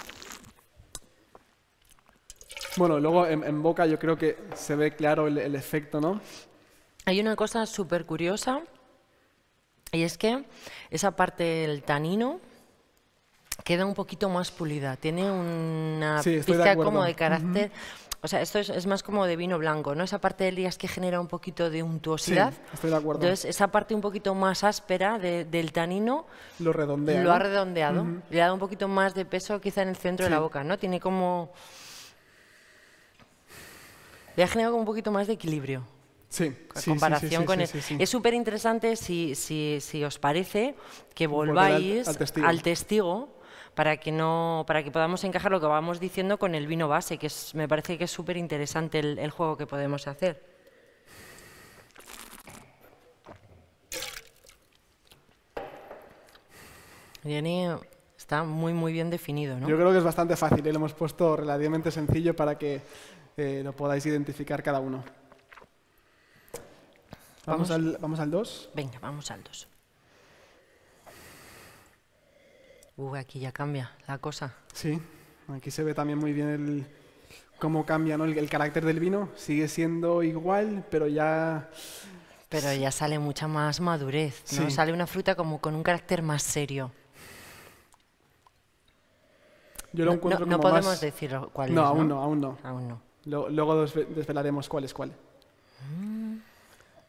Bueno, luego en, boca yo creo que se ve claro el, efecto, ¿no? Hay una cosa súper curiosa y es que esa parte del tanino queda un poquito más pulida, tiene una pizca como de carácter... O sea, esto es, más como de vino blanco, ¿no? Esa parte del día que genera un poquito de untuosidad. Entonces, esa parte un poquito más áspera del tanino... Lo redondea. Lo ha redondeado. Le ha dado un poquito más de peso quizá en el centro de la boca, ¿no? Tiene como le ha generado un poquito más de equilibrio. Sí, comparación con Es súper interesante, si, os parece, que volváis al, testigo. para que no para que podamos encajar lo que vamos diciendo con el vino base, que me parece que es súper interesante el, juego que podemos hacer. Jenny está muy, muy bien definido, ¿no? Yo creo que es bastante fácil y ¿eh? lo hemos puesto relativamente sencillo para que lo podáis identificar cada uno. ¿Vamos, al 2? Venga, vamos al 2. Uy, uh, aquí ya cambia la cosa. Sí, aquí se ve también muy bien el, cómo cambia el, carácter del vino. Sigue siendo igual, pero ya... Pero ya sale mucha más madurez, ¿no? Sale una fruta como con un carácter más serio. Yo lo no, encuentro no, no podemos decir cuál no, es, Aún no, aún no. Aún no. Luego desvelaremos cuál es cuál.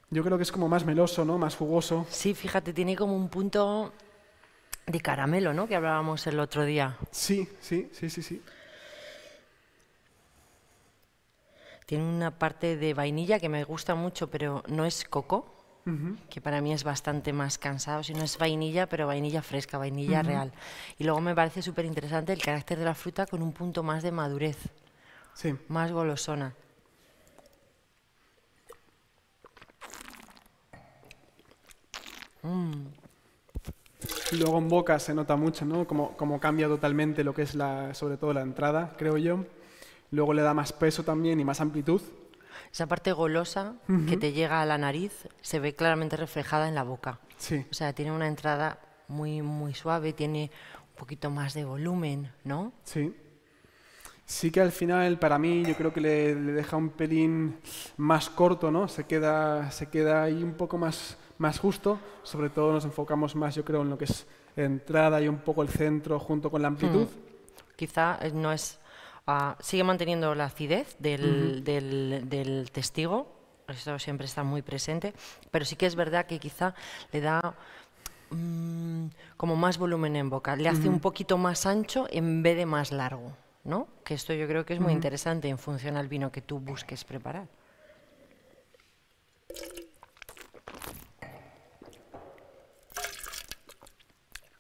Yo creo que es como más meloso, ¿no? Más jugoso. Sí, fíjate, tiene como un punto de caramelo, ¿no? Que hablábamos el otro día. Sí, sí, sí, sí, sí. Tiene una parte de vainilla que me gusta mucho, pero no es coco, que para mí es bastante más cansado. Si no es vainilla, pero vainilla fresca, vainilla real. Y luego me parece súper interesante el carácter de la fruta con un punto más de madurez más golosona. Mm. Luego en boca se nota mucho, ¿no? Como, cambia totalmente lo que es la, sobre todo la entrada, creo yo. Luego le da más peso también y más amplitud. Esa parte golosa que te llega a la nariz se ve claramente reflejada en la boca. Sí. O sea, tiene una entrada muy, muy suave, tiene un poquito más de volumen, ¿no? Sí sí que al final para mí yo creo que le, deja un pelín más corto, ¿no? Se queda, se queda ahí un poco más, más justo, sobre todo nos enfocamos más yo creo en lo que es entrada y un poco el centro junto con la hmm. amplitud. Quizá eh, no es... Ah, sigue manteniendo la acidez del, del, testigo, eso siempre está muy presente, pero sí que es verdad que quizá le da mm, como más volumen en boca, le hace un poquito más ancho en vez de más largo. ¿no? Que esto yo creo que es muy interesante en función al vino que tú busques preparar.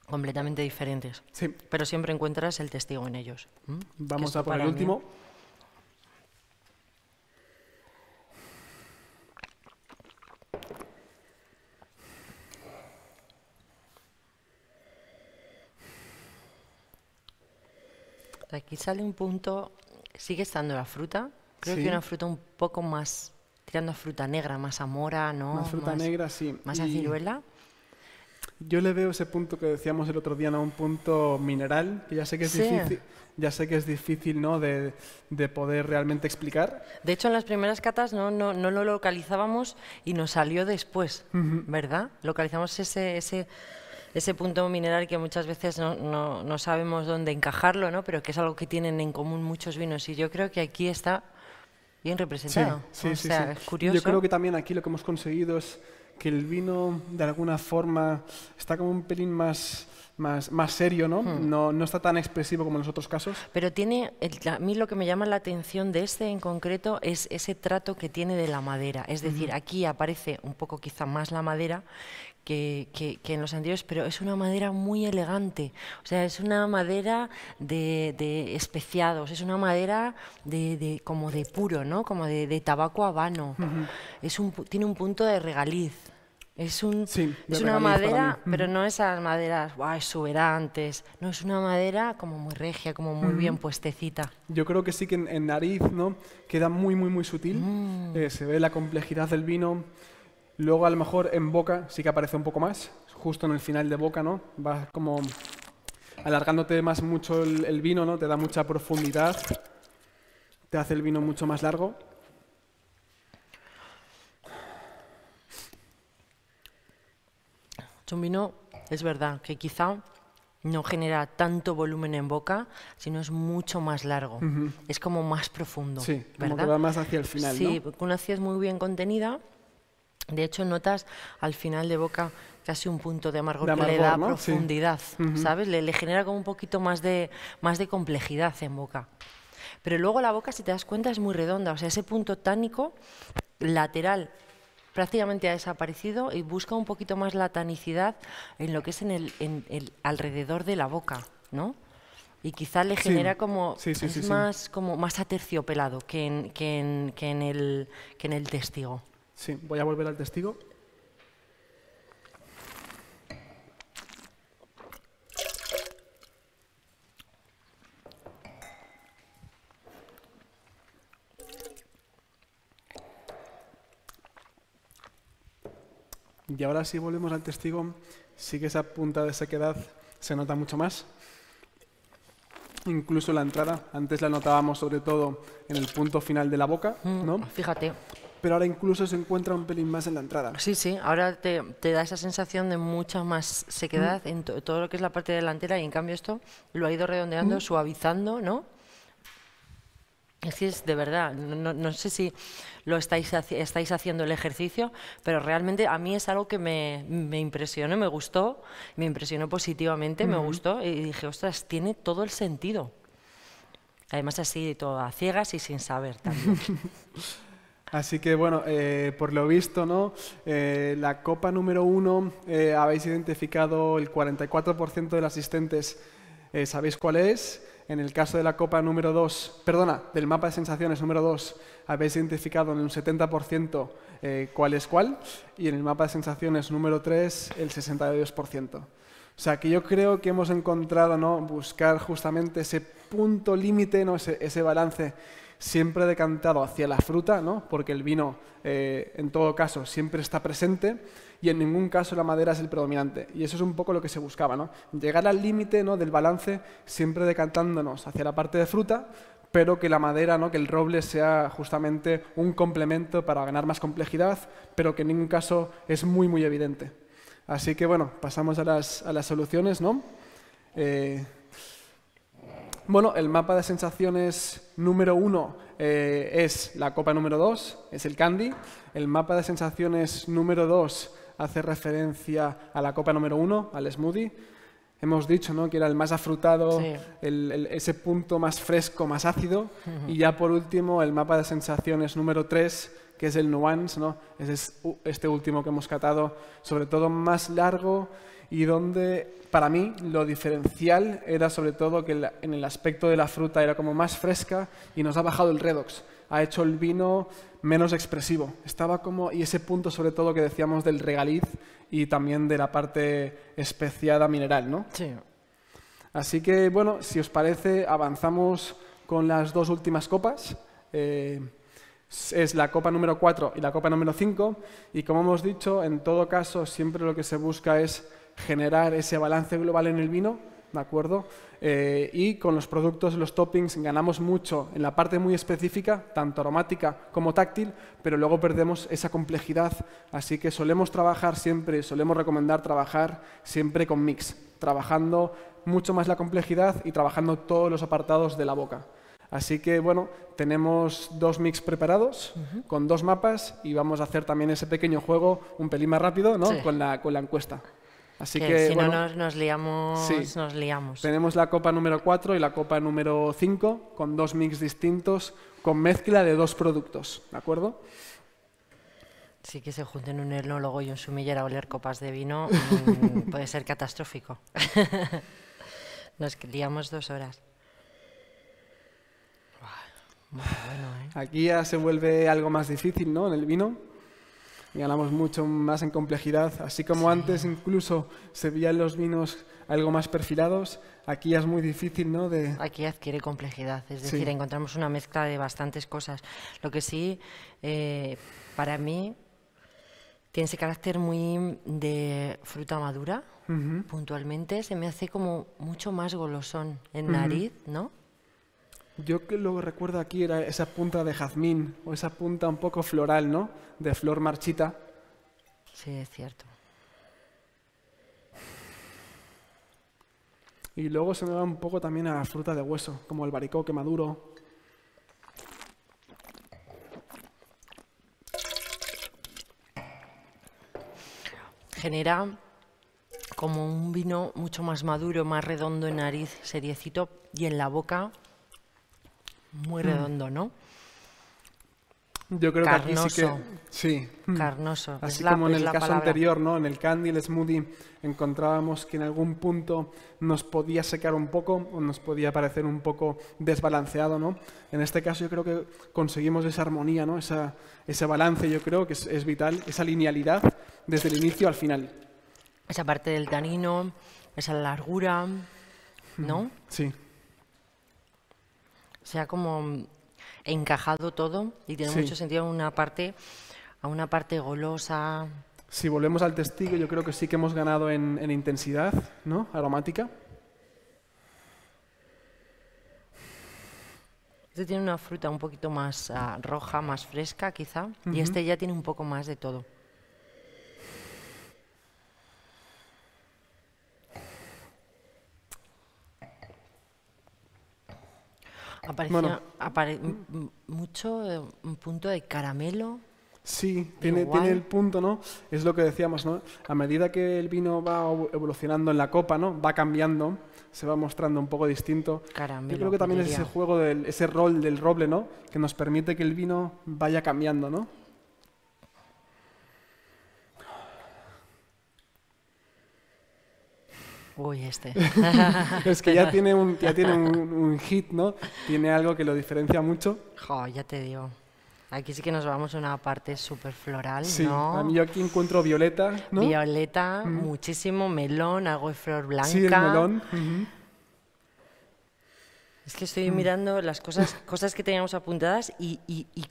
Completamente diferentes. Pero siempre encuentras el testigo en ellos. ¿Mm? Vamos a por el último. Aquí sale un punto, sigue estando la fruta, creo que una fruta un poco más, tirando a fruta negra, más a mora, ¿no? Más fruta negra, sí. Más a ciruela. Yo le veo ese punto que decíamos el otro día, ¿no? Un punto mineral, que ya sé que es difícil, ya sé que es difícil, ¿no? De, poder realmente explicar. De hecho, en las primeras catas no, no, no lo localizábamos y nos salió después, ¿verdad? Localizamos ese, ese ese punto mineral que muchas veces no, sabemos dónde encajarlo, ¿no? pero que es algo que tienen en común muchos vinos. Y yo creo que aquí está bien representado. Sí, sí, o sea, curioso. Yo creo que también aquí lo que hemos conseguido es que el vino, de alguna forma, está como un pelín más... Más, serio, hmm. ¿no? ¿no? está tan expresivo como en los otros casos. Pero tiene, a mí lo que me llama la atención de este en concreto es ese trato que tiene de la madera. Es decir, aquí aparece un poco quizá más la madera que, en los anteriores, pero es una madera muy elegante. O sea, es una madera de, especiados, es una madera de, como de puro, ¿no? Como de, tabaco habano. es un, tiene un punto de regaliz. Es, un, es una madera, pero no esas maderas exuberantes. No, es una madera como muy regia, como muy bien puestecita. Yo creo que sí que en, nariz ¿no? queda muy, muy, muy sutil. Mm. Eh, se ve la complejidad del vino, Luego a lo mejor en boca sí que aparece un poco más, justo en el final de boca, ¿no? Va como alargándote más mucho el, vino, ¿no? Te da mucha profundidad, te hace el vino mucho más largo. Es un vino, es verdad, que quizá no genera tanto volumen en boca, sino es mucho más largo. Es como más profundo. Sí, ¿verdad? Como va más hacia el final. Sí, con una muy bien contenida de hecho, notas al final de boca casi un punto de amargor, que le da profundidad, ¿sabes? Le, genera como un poquito más de, más de complejidad en boca. Pero luego la boca, si te das cuenta, es muy redonda. O sea, ese punto tánico lateral prácticamente ha desaparecido y busca un poquito más la tanicidad en lo que es en el, el alrededor de la boca, ¿no? y quizá le genera como es más como más aterciopelado que en, en, el que en el testigo. Sí, voy a volver al testigo. Y ahora si volvemos al testigo, sí que esa punta de sequedad se nota mucho más. Incluso la entrada, antes la notábamos sobre todo en el punto final de la boca, mm, ¿no? Fíjate pero ahora incluso se encuentra un pelín más en la entrada. Sí, sí, ahora te, da esa sensación de mucha más sequedad mm. en todo lo que es la parte delantera y en cambio esto lo ha ido redondeando, mm. suavizando, ¿no? Es que es de verdad, no, no sé si lo estáis, estáis haciendo el ejercicio, pero realmente a mí es algo que me, impresionó, me gustó, me impresionó positivamente, me mm. gustó y dije, ostras, tiene todo el sentido. Además así, todo a ciegas y sin saber también. *laughs* Así que bueno, eh, por lo visto, ¿no? Eh, la copa número uno eh, habéis identificado el 44% de los asistentes. ¿Sabéis cuál es? En el caso de la copa número dos, perdona, del mapa de sensaciones número dos, habéis identificado en un 70% cuál es cuál, y en el mapa de sensaciones número tres el 62%. O sea, que yo creo que hemos encontrado ¿no? buscar justamente ese punto límite, ¿no? ese, ese balance siempre decantado hacia la fruta, ¿no? porque el vino, eh, en todo caso, siempre está presente y en ningún caso la madera es el predominante. Y eso es un poco lo que se buscaba, llegar al límite ¿no? del balance siempre decantándonos hacia la parte de fruta, pero que la madera, ¿no? que el roble sea justamente un complemento para ganar más complejidad, pero que en ningún caso es muy, muy evidente. Así que bueno, pasamos a las, soluciones, ¿no? Eh, bueno, el mapa de sensaciones número uno eh, es la copa número dos, es el candy. El mapa de sensaciones número dos hace referencia a la copa número uno, al smoothie. Hemos dicho ¿no? que era el más afrutado, ese punto más fresco, más ácido. Y ya por último, el mapa de sensaciones número 3, que es el nuance, ¿no? es este último que hemos catado, sobre todo más largo y donde para mí lo diferencial era sobre todo que en el aspecto de la fruta era como más fresca y nos ha bajado el redox, ha hecho el vino menos expresivo. Estaba como, y ese punto sobre todo que decíamos del regaliz y también de la parte especiada mineral, ¿no? Sí. Así que, bueno, si os parece, avanzamos con las dos últimas copas. Eh, es la copa número 4 y la copa número 5. Y como hemos dicho, en todo caso, siempre lo que se busca es generar ese balance global en el vino, ¿de acuerdo? Eh, y con los productos, los toppings, ganamos mucho en la parte muy específica, tanto aromática como táctil, pero luego perdemos esa complejidad. Así que solemos trabajar siempre, solemos recomendar trabajar siempre con mix, trabajando mucho más la complejidad y trabajando todos los apartados de la boca. Así que bueno, tenemos dos mix preparados con dos mapas y vamos a hacer también ese pequeño juego un pelín más rápido ¿no? con, con la encuesta. Así que, si no nos, liamos, nos liamos. Tenemos la copa número 4 y la copa número 5 con dos mix distintos, con mezcla de dos productos, ¿de acuerdo? Sí que se junten un enólogo y un sumiller a oler copas de vino *laughs* mm, puede ser catastrófico. *laughs* nos liamos dos horas. ¿eh? Aquí ya se vuelve algo más difícil, ¿no? En el vino ganamos mucho más en complejidad. Así como antes incluso se veían los vinos algo más perfilados, aquí es muy difícil, ¿no? De... Aquí adquiere complejidad, es decir, encontramos una mezcla de bastantes cosas. Lo que sí, eh, para mí, tiene ese carácter muy de fruta madura, puntualmente, se me hace como mucho más golosón en nariz, ¿no? Yo que lo recuerdo aquí era esa punta de jazmín o esa punta un poco floral, ¿no? De flor marchita. Sí, es cierto. Y luego se me va un poco también a fruta de hueso, como el baricoque maduro. Genera como un vino mucho más maduro, más redondo en nariz, seriecito, y en la boca muy mm. redondo, ¿no? Yo creo que aquí sí que. Sí. Mm. Carnoso. Así como en el caso anterior, ¿no? En el candy, el smoothie, encontrábamos que en algún punto nos podía secar un poco o nos podía parecer un poco desbalanceado, ¿no? En este caso, yo creo que conseguimos esa armonía, ¿no? Esa, ese balance, yo creo que es, es vital, esa linealidad desde el inicio al final. Esa parte del tanino, esa largura, ¿no? Mm. Sí se ha como encajado todo y tiene mucho sentido una parte, a una parte golosa. Si volvemos al testigo, yo creo que sí que hemos ganado en, intensidad, ¿no? Aromática. Este tiene una fruta un poquito más ah, roja, más fresca quizá, y este ya tiene un poco más de todo. Apareció, bueno. mucho eh, un punto de caramelo. Sí, tiene, el punto, ¿no? Es lo que decíamos, ¿no? A medida que el vino va evolucionando en la copa, ¿no? Va cambiando, se va mostrando un poco distinto. Yo creo que también es ese juego, del, ese rol del roble, ¿no? Que nos permite que el vino vaya cambiando, ¿no? Uy, este. *laughs* es que ya tiene, un, ya un, hit, ¿no? Tiene algo que lo diferencia mucho. ya te digo. Aquí sí que nos vamos a una parte súper floral, sí, ¿no? A yo aquí encuentro violeta, ¿no? Violeta, muchísimo, melón, algo de flor blanca. Sí, el melón. Es que estoy mirando las cosas, *laughs* cosas que teníamos apuntadas y,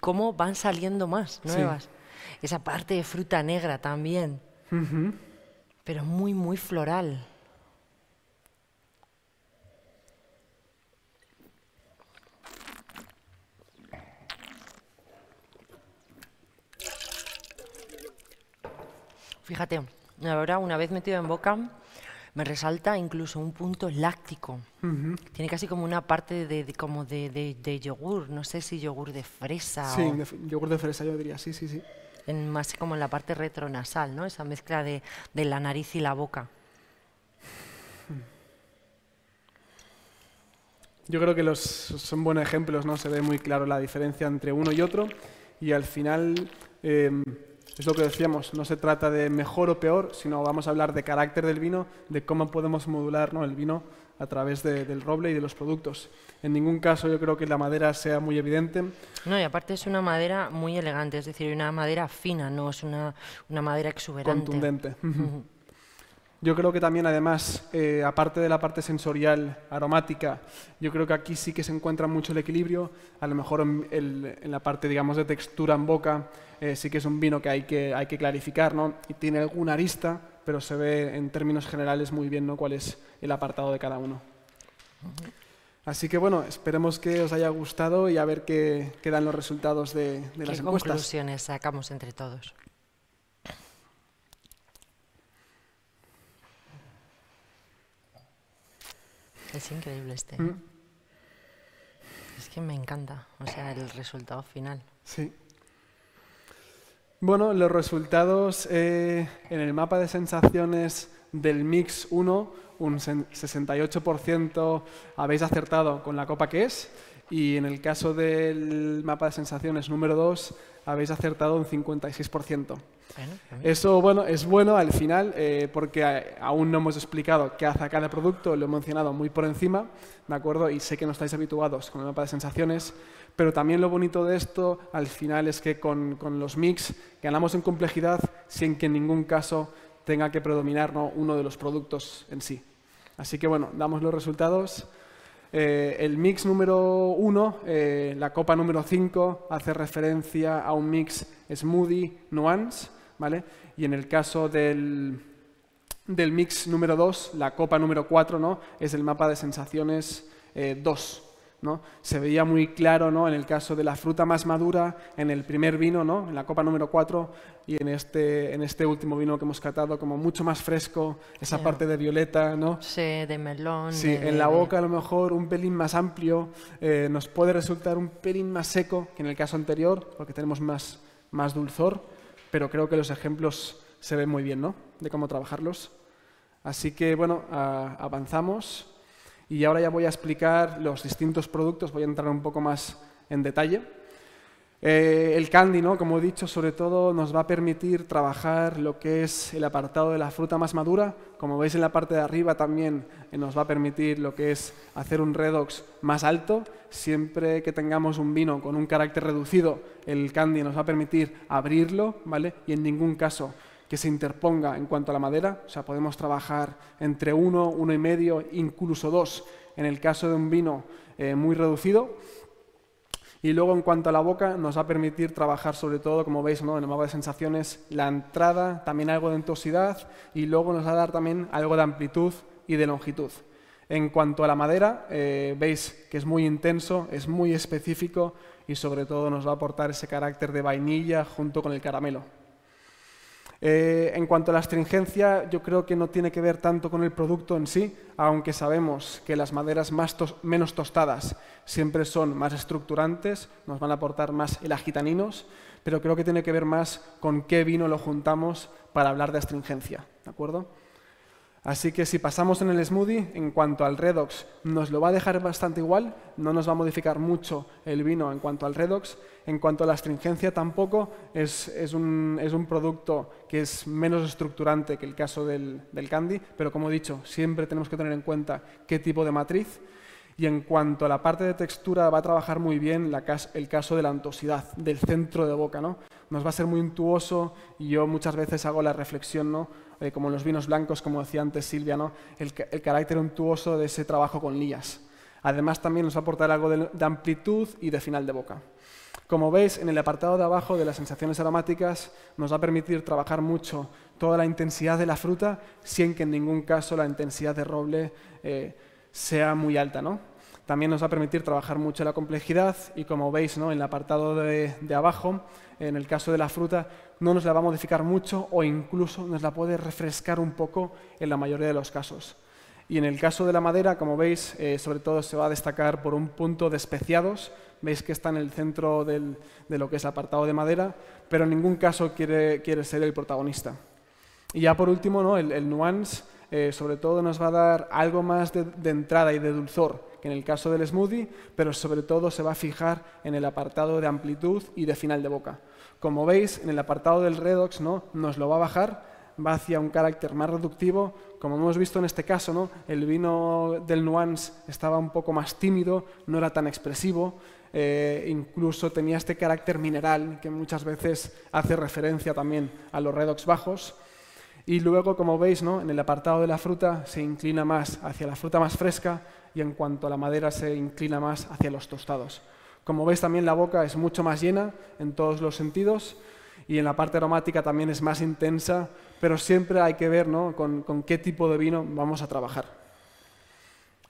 cómo van saliendo más nuevas. Esa parte de fruta negra también. Pero muy, muy floral. Fíjate, ahora una vez metido en boca, me resalta incluso un punto láctico. Tiene casi como una parte de, como de, yogur, no sé si yogur de fresa. Sí, yogur de fresa yo diría, sí, sí, sí. más como en la parte retronasal, ¿no? Esa mezcla de, la nariz y la boca. Yo creo que los, son buenos ejemplos, ¿no? Se ve muy claro la diferencia entre uno y otro y al final... Em, es lo que decíamos, no se trata de mejor o peor, sino vamos a hablar de carácter del vino, de cómo podemos modular ¿no? el vino a través del roble y de los productos. En ningún caso yo creo que la madera sea muy evidente. No, y aparte es una madera muy elegante, es decir, una madera fina, no es una, una madera exuberante. Contundente. Yo creo que también, además, eh, aparte de la parte sensorial, aromática, yo creo que aquí sí que se encuentra mucho el equilibrio. A lo mejor en, la parte, digamos, de textura en boca, eh, sí que es un vino que hay que, hay que clarificar, ¿no? Y tiene alguna arista, pero se ve en términos generales muy bien, ¿no? Cuál es el apartado de cada uno. Así que bueno, esperemos que os haya gustado y a ver qué, dan los resultados de, las encuestas. ¿Qué conclusiones sacamos entre todos? Es increíble este. Mm. ¿eh? Es que me encanta, o sea, el resultado final. Sí. Bueno, los resultados eh, en el mapa de sensaciones del Mix 1, un 68% habéis acertado con la copa que es, y en el caso del mapa de sensaciones número 2, habéis acertado un 56%. Eso bueno, es bueno al final eh, porque aún no hemos explicado qué hace cada producto, lo he mencionado muy por encima, ¿de acuerdo? Y sé que no estáis habituados con el mapa de sensaciones, pero también lo bonito de esto al final es que con, con los mix ganamos en complejidad sin que en ningún caso tenga que predominar uno de los productos en sí. Así que bueno, damos los resultados. Eh, el mix número uno eh, la copa número 5, hace referencia a un mix smoothie nuance y en el caso del, del mix número 2, la copa número 4, ¿no? Es el mapa de sensaciones 2. Eh, ¿no? Se veía muy claro ¿no? en el caso de la fruta más madura, en el primer vino, ¿no? en la copa número 4, y en este, en este último vino que hemos catado, como mucho más fresco, esa parte de violeta. ¿no? Sí, de melón. Sí, en la boca a lo mejor un pelín más amplio, eh, nos puede resultar un pelín más seco que en el caso anterior, porque tenemos más, más dulzor pero creo que los ejemplos se ven muy bien, ¿no? De cómo trabajarlos. Así que, bueno, avanzamos y ahora ya voy a explicar los distintos productos, voy a entrar un poco más en detalle. Eh, el candy, ¿no? como he dicho, sobre todo nos va a permitir trabajar lo que es el apartado de la fruta más madura. Como veis en la parte de arriba también eh, nos va a permitir lo que es hacer un redox más alto. Siempre que tengamos un vino con un carácter reducido, el candy nos va a permitir abrirlo ¿vale? y en ningún caso que se interponga en cuanto a la madera. O sea, podemos trabajar entre uno, uno, y medio, incluso dos, en el caso de un vino eh, muy reducido. Y luego, en cuanto a la boca, nos va a permitir trabajar sobre todo, como veis en el mapa de sensaciones, la entrada, también algo de intensidad y luego nos va a dar también algo de amplitud y de longitud. En cuanto a la madera, eh, veis que es muy intenso, es muy específico y sobre todo nos va a aportar ese carácter de vainilla junto con el caramelo. Eh, en cuanto a la astringencia, yo creo que no tiene que ver tanto con el producto en sí, aunque sabemos que las maderas menos tostadas siempre son más estructurantes, nos van a aportar más elagitaninos, pero creo que tiene que ver más con qué vino lo juntamos para hablar de astringencia, ¿de acuerdo? Así que si pasamos en el smoothie, en cuanto al redox, nos lo va a dejar bastante igual, no nos va a modificar mucho el vino en cuanto al redox. En cuanto a la astringencia tampoco, es, un, producto que es menos estructurante que el caso del, candy, pero como he dicho, siempre tenemos que tener en cuenta qué tipo de matriz. Y en cuanto a la parte de textura, va a trabajar muy bien el caso de la antosidad, del centro de boca. ¿no? Nos va a ser muy untuoso y yo muchas veces hago la reflexión, ¿no? Eh, como los vinos blancos, como decía antes Silvia, el, carácter untuoso de ese trabajo con lías. Además también nos va a aportar algo de, amplitud y de final de boca. Como veis, en el apartado de abajo de las sensaciones aromáticas nos va a permitir trabajar mucho toda la intensidad de la fruta sin que en ningún caso la intensidad de roble eh, sea muy alta. ¿no? También nos va a permitir trabajar mucho la complejidad y como veis ¿no? en el apartado de, abajo, en el caso de la fruta, no nos la va a modificar mucho o incluso nos la puede refrescar un poco en la mayoría de los casos. Y en el caso de la madera, como veis, eh, sobre todo se va a destacar por un punto de especiados. Veis que está en el centro de lo que es el apartado de madera, pero en ningún caso quiere, quiere ser el protagonista. Y ya por último, ¿no? el, nuance eh, sobre todo nos va a dar algo más de entrada y de dulzor que en el caso del smoothie, pero sobre todo se va a fijar en el apartado de amplitud y de final de boca. Como veis, en el apartado del redox ¿no? nos lo va a bajar, va hacia un carácter más reductivo. Como hemos visto en este caso, ¿no? el vino del Nuance estaba un poco más tímido, no era tan expresivo, eh, incluso tenía este carácter mineral que muchas veces hace referencia también a los redox bajos. Y luego, como veis, en el apartado de la fruta se inclina más hacia la fruta más fresca, y en cuanto a la madera se inclina más hacia los tostados. Como veis también la boca es mucho más llena en todos los sentidos y en la parte aromática también es más intensa, pero siempre hay que ver con, qué tipo de vino vamos a trabajar.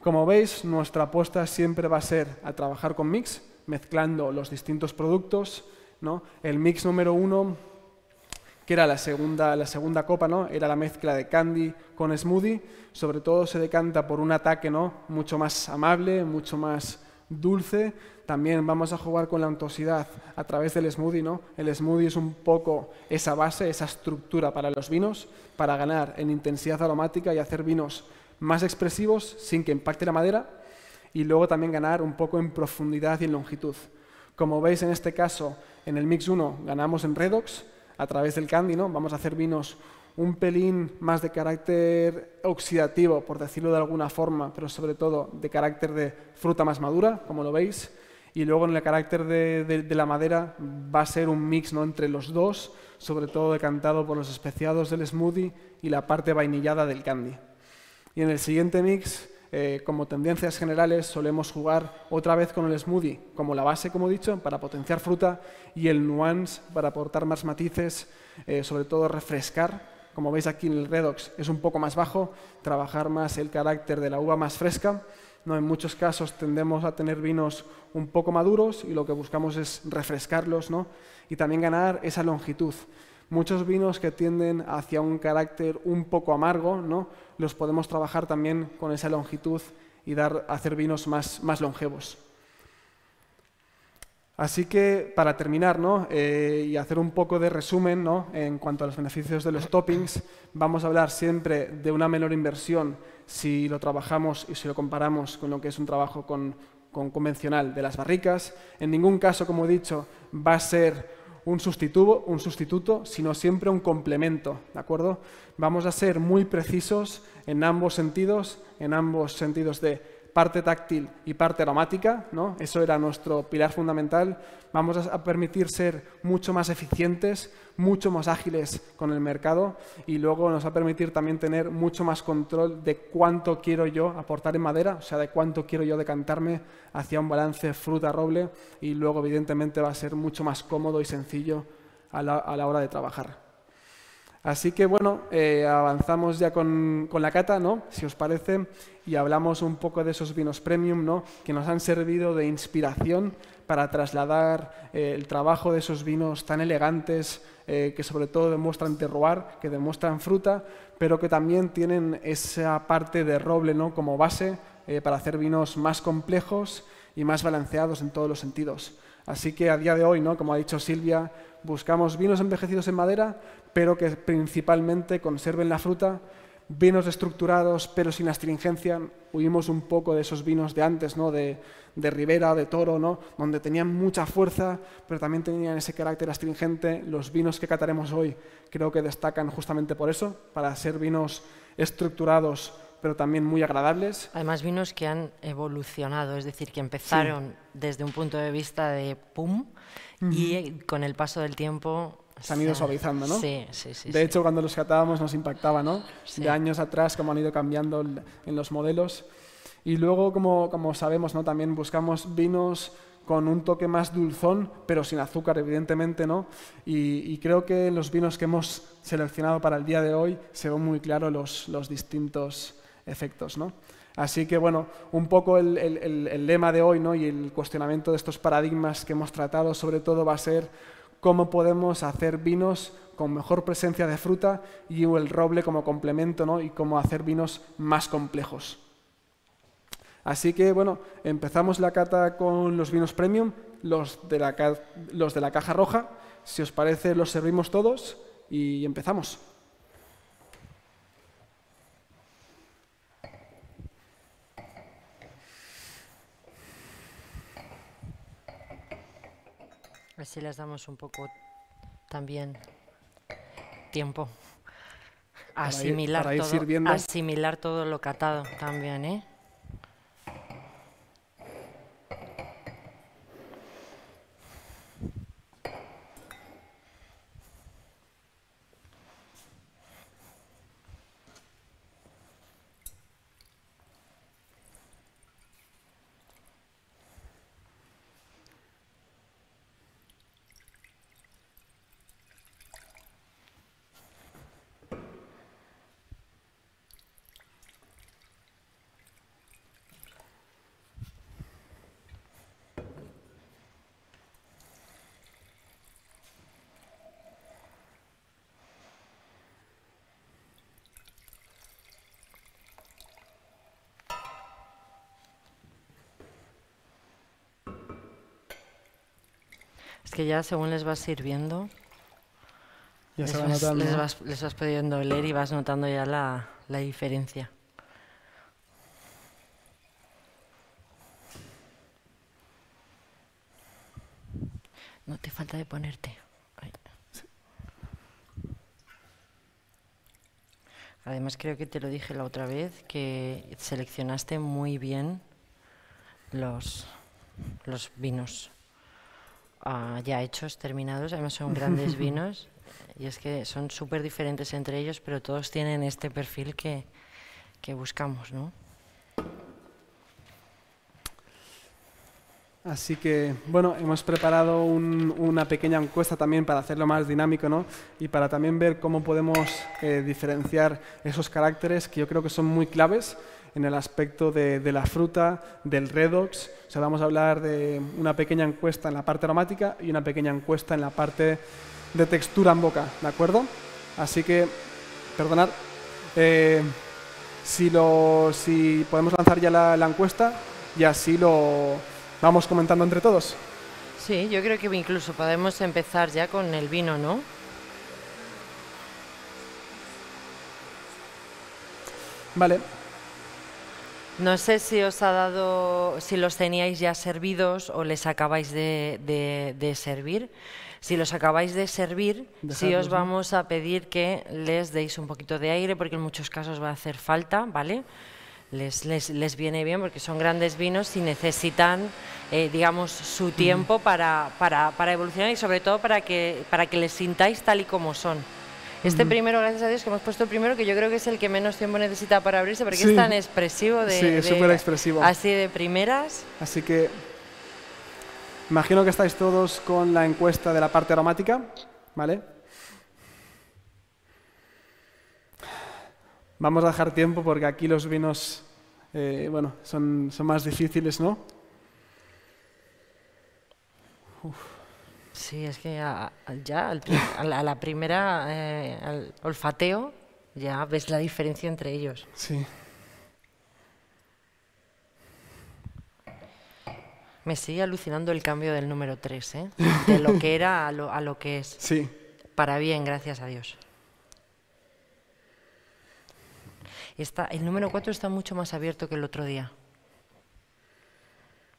Como veis, nuestra apuesta siempre va a ser a trabajar con mix, mezclando los distintos productos. El mix número uno que era la segunda, la segunda copa, ¿no? Era la mezcla de candy con smoothie. Sobre todo se decanta por un ataque, ¿no? Mucho más amable, mucho más dulce. También vamos a jugar con la untuosidad a través del smoothie, ¿no? El smoothie es un poco esa base, esa estructura para los vinos, para ganar en intensidad aromática y hacer vinos más expresivos sin que impacte la madera y luego también ganar un poco en profundidad y en longitud. Como veis en este caso, en el Mix 1 ganamos en Redox, a través del candy, ¿no? Vamos a hacer vinos un pelín más de carácter oxidativo, por decirlo de alguna forma, pero sobre todo de carácter de fruta más madura, como lo veis. Y luego en el carácter de, la madera va a ser un mix ¿no? entre los dos, sobre todo decantado por los especiados del smoothie y la parte vainillada del candy. Y en el siguiente mix eh, como tendencias generales solemos jugar otra vez con el smoothie como la base, como he dicho, para potenciar fruta y el nuance para aportar más matices, eh, sobre todo refrescar. Como veis aquí en el redox es un poco más bajo, trabajar más el carácter de la uva más fresca. No, en muchos casos tendemos a tener vinos un poco maduros y lo que buscamos es refrescarlos ¿no? y también ganar esa longitud. Muchos vinos que tienden hacia un carácter un poco amargo, ¿no? los podemos trabajar también con esa longitud y dar, hacer vinos más, más longevos. Así que, para terminar eh, y hacer un poco de resumen en cuanto a los beneficios de los toppings, vamos a hablar siempre de una menor inversión si lo trabajamos y si lo comparamos con lo que es un trabajo con, con convencional de las barricas. En ningún caso, como he dicho, va a ser un sustituto, un sustituto, sino siempre un complemento, ¿de acuerdo? Vamos a ser muy precisos en ambos sentidos, en ambos sentidos de parte táctil y parte aromática, ¿no? Eso era nuestro pilar fundamental. Vamos a permitir ser mucho más eficientes, mucho más ágiles con el mercado y luego nos va a permitir también tener mucho más control de cuánto quiero yo aportar en madera, o sea, de cuánto quiero yo decantarme hacia un balance fruta-roble y luego evidentemente va a ser mucho más cómodo y sencillo a la, a la hora de trabajar. Así que bueno, eh, avanzamos ya con, la cata, ¿no? Si os parece, y hablamos un poco de esos vinos premium, ¿no? Que nos han servido de inspiración para trasladar eh, el trabajo de esos vinos tan elegantes, eh, que sobre todo demuestran terroir, que demuestran fruta, pero que también tienen esa parte de roble, ¿no? Como base para hacer vinos más complejos y más balanceados en todos los sentidos. Así que a día de hoy, ¿no? como ha dicho Silvia, buscamos vinos envejecidos en madera, pero que principalmente conserven la fruta, vinos estructurados, pero sin astringencia. Huimos un poco de esos vinos de antes, ¿no? de, de Ribera, de Toro, ¿no? donde tenían mucha fuerza, pero también tenían ese carácter astringente. Los vinos que cataremos hoy creo que destacan justamente por eso, para ser vinos estructurados pero también muy agradables. Además, vinos que han evolucionado, es decir, que empezaron desde un punto de vista de pum y eh, con el paso del tiempo... Se han ido suavizando, ¿no? Sí, sí, sí. De hecho, cuando los catábamos nos impactaba, ¿no? De años atrás, cómo han ido cambiando en los modelos. Y luego, como, como sabemos, ¿no? También buscamos vinos con un toque más dulzón, pero sin azúcar, evidentemente, ¿no? Y, creo que los vinos que hemos seleccionado para el día de hoy se ven muy claro los, los distintos efectos. ¿no? Así que, bueno, un poco el, lema de hoy ¿no? y el cuestionamiento de estos paradigmas que hemos tratado, sobre todo, va a ser cómo podemos hacer vinos con mejor presencia de fruta y el roble como complemento ¿no? y cómo hacer vinos más complejos. Así que, bueno, empezamos la cata con los vinos premium, los de la, los de la caja roja. Si os parece, los servimos todos y empezamos. Así les damos un poco también tiempo. Asimilar, todo, asimilar todo lo catado también, ¿eh? ya según les vas sirviendo, les, vas, les, vas, pudiendo leer y vas notando ya la, diferencia. No te falta de ponerte. Además creo que te lo dije la otra vez, que seleccionaste muy bien los, los vinos ya hechos, terminados, además son grandes *laughs* vinos y es que son súper diferentes entre ellos, pero todos tienen este perfil que, que buscamos, ¿no? Así que, bueno, hemos preparado una pequeña encuesta también para hacerlo más dinámico, ¿no? Y para también ver cómo podemos eh, diferenciar esos caracteres que yo creo que son muy claves en el aspecto de, la fruta, del redox. O sea, vamos a hablar de una pequeña encuesta en la parte aromática y una pequeña encuesta en la parte de textura en boca, ¿de acuerdo? Así que, perdonad, eh, si, lo, si podemos lanzar ya la, la encuesta y así lo vamos comentando entre todos. Sí, yo creo que incluso podemos empezar ya con el vino, ¿no? Vale, no sé si os ha dado, si los teníais ya servidos o les acabáis de, servir. Si los acabáis de servir, si os vamos a pedir que les deis un poquito de aire, porque en muchos casos va a hacer falta, ¿vale? Les, les, les viene bien porque son grandes vinos y necesitan, eh, digamos, su tiempo para, para, para, evolucionar y sobre todo para que, para que les sintáis tal y como son. Este mm. primero, gracias a Dios, que hemos puesto primero, que yo creo que es el que menos tiempo necesita para abrirse, porque es tan expresivo. De, sí, es súper expresivo. Así de primeras. Así que imagino que estáis todos con la encuesta de la parte aromática, ¿vale? Vamos a dejar tiempo porque aquí los vinos, eh, bueno, son, más difíciles, ¿no? Uf. Sí, es que ya, a la primera, eh, al olfateo, ya ves la diferencia entre ellos. Sí. Me sigue alucinando el cambio del número 3, ¿eh? de lo que era a lo, que es. Sí. Para bien, gracias a Dios. Está, el número 4 está mucho más abierto que el otro día.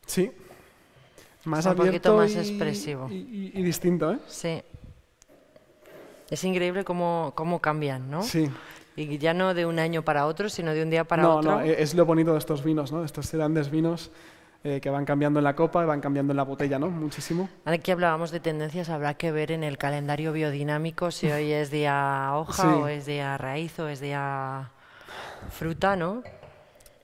Sí más un abierto poquito más expresivo. Y, distinto, ¿eh? Sí. Es increíble cómo, cambian, ¿no? Sí. Y ya no de un año para otro, sino de un día para otro. No, no, e-, es lo bonito de estos vinos, ¿no? estos grandes vinos eh, que van cambiando en la copa y van cambiando en la botella, ¿no? Muchísimo. Aquí hablábamos de tendencias, habrá que ver en el calendario biodinámico si hoy es día hoja o es día raíz o es día fruta, ¿no?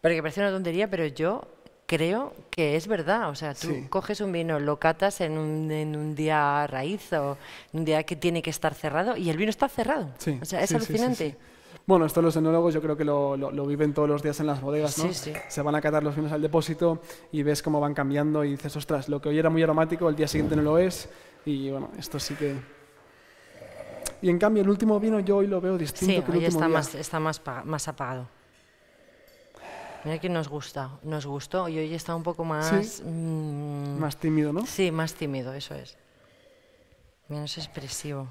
Porque parece una tontería, pero yo creo que es verdad. O sea, tú coges un vino, lo catas en un, día raíz o en un día que tiene que estar cerrado y el vino está cerrado. o sea, es alucinante. Bueno, esto los enólogos yo creo que lo, viven todos los días en las bodegas, ¿no? Sí, sí. Se van a catar los vinos al depósito y ves cómo van cambiando y dices, ostras, lo que hoy era muy aromático, el día siguiente no lo es. Y bueno, esto sí que... Y en cambio, el último vino yo hoy lo veo distinto sí, que está Más, está más apagado. Mira que nos gusta, nos gustó y hoy está un poco más... Mm, más tímido, ¿no? Sí, más tímido, eso es. Menos expresivo.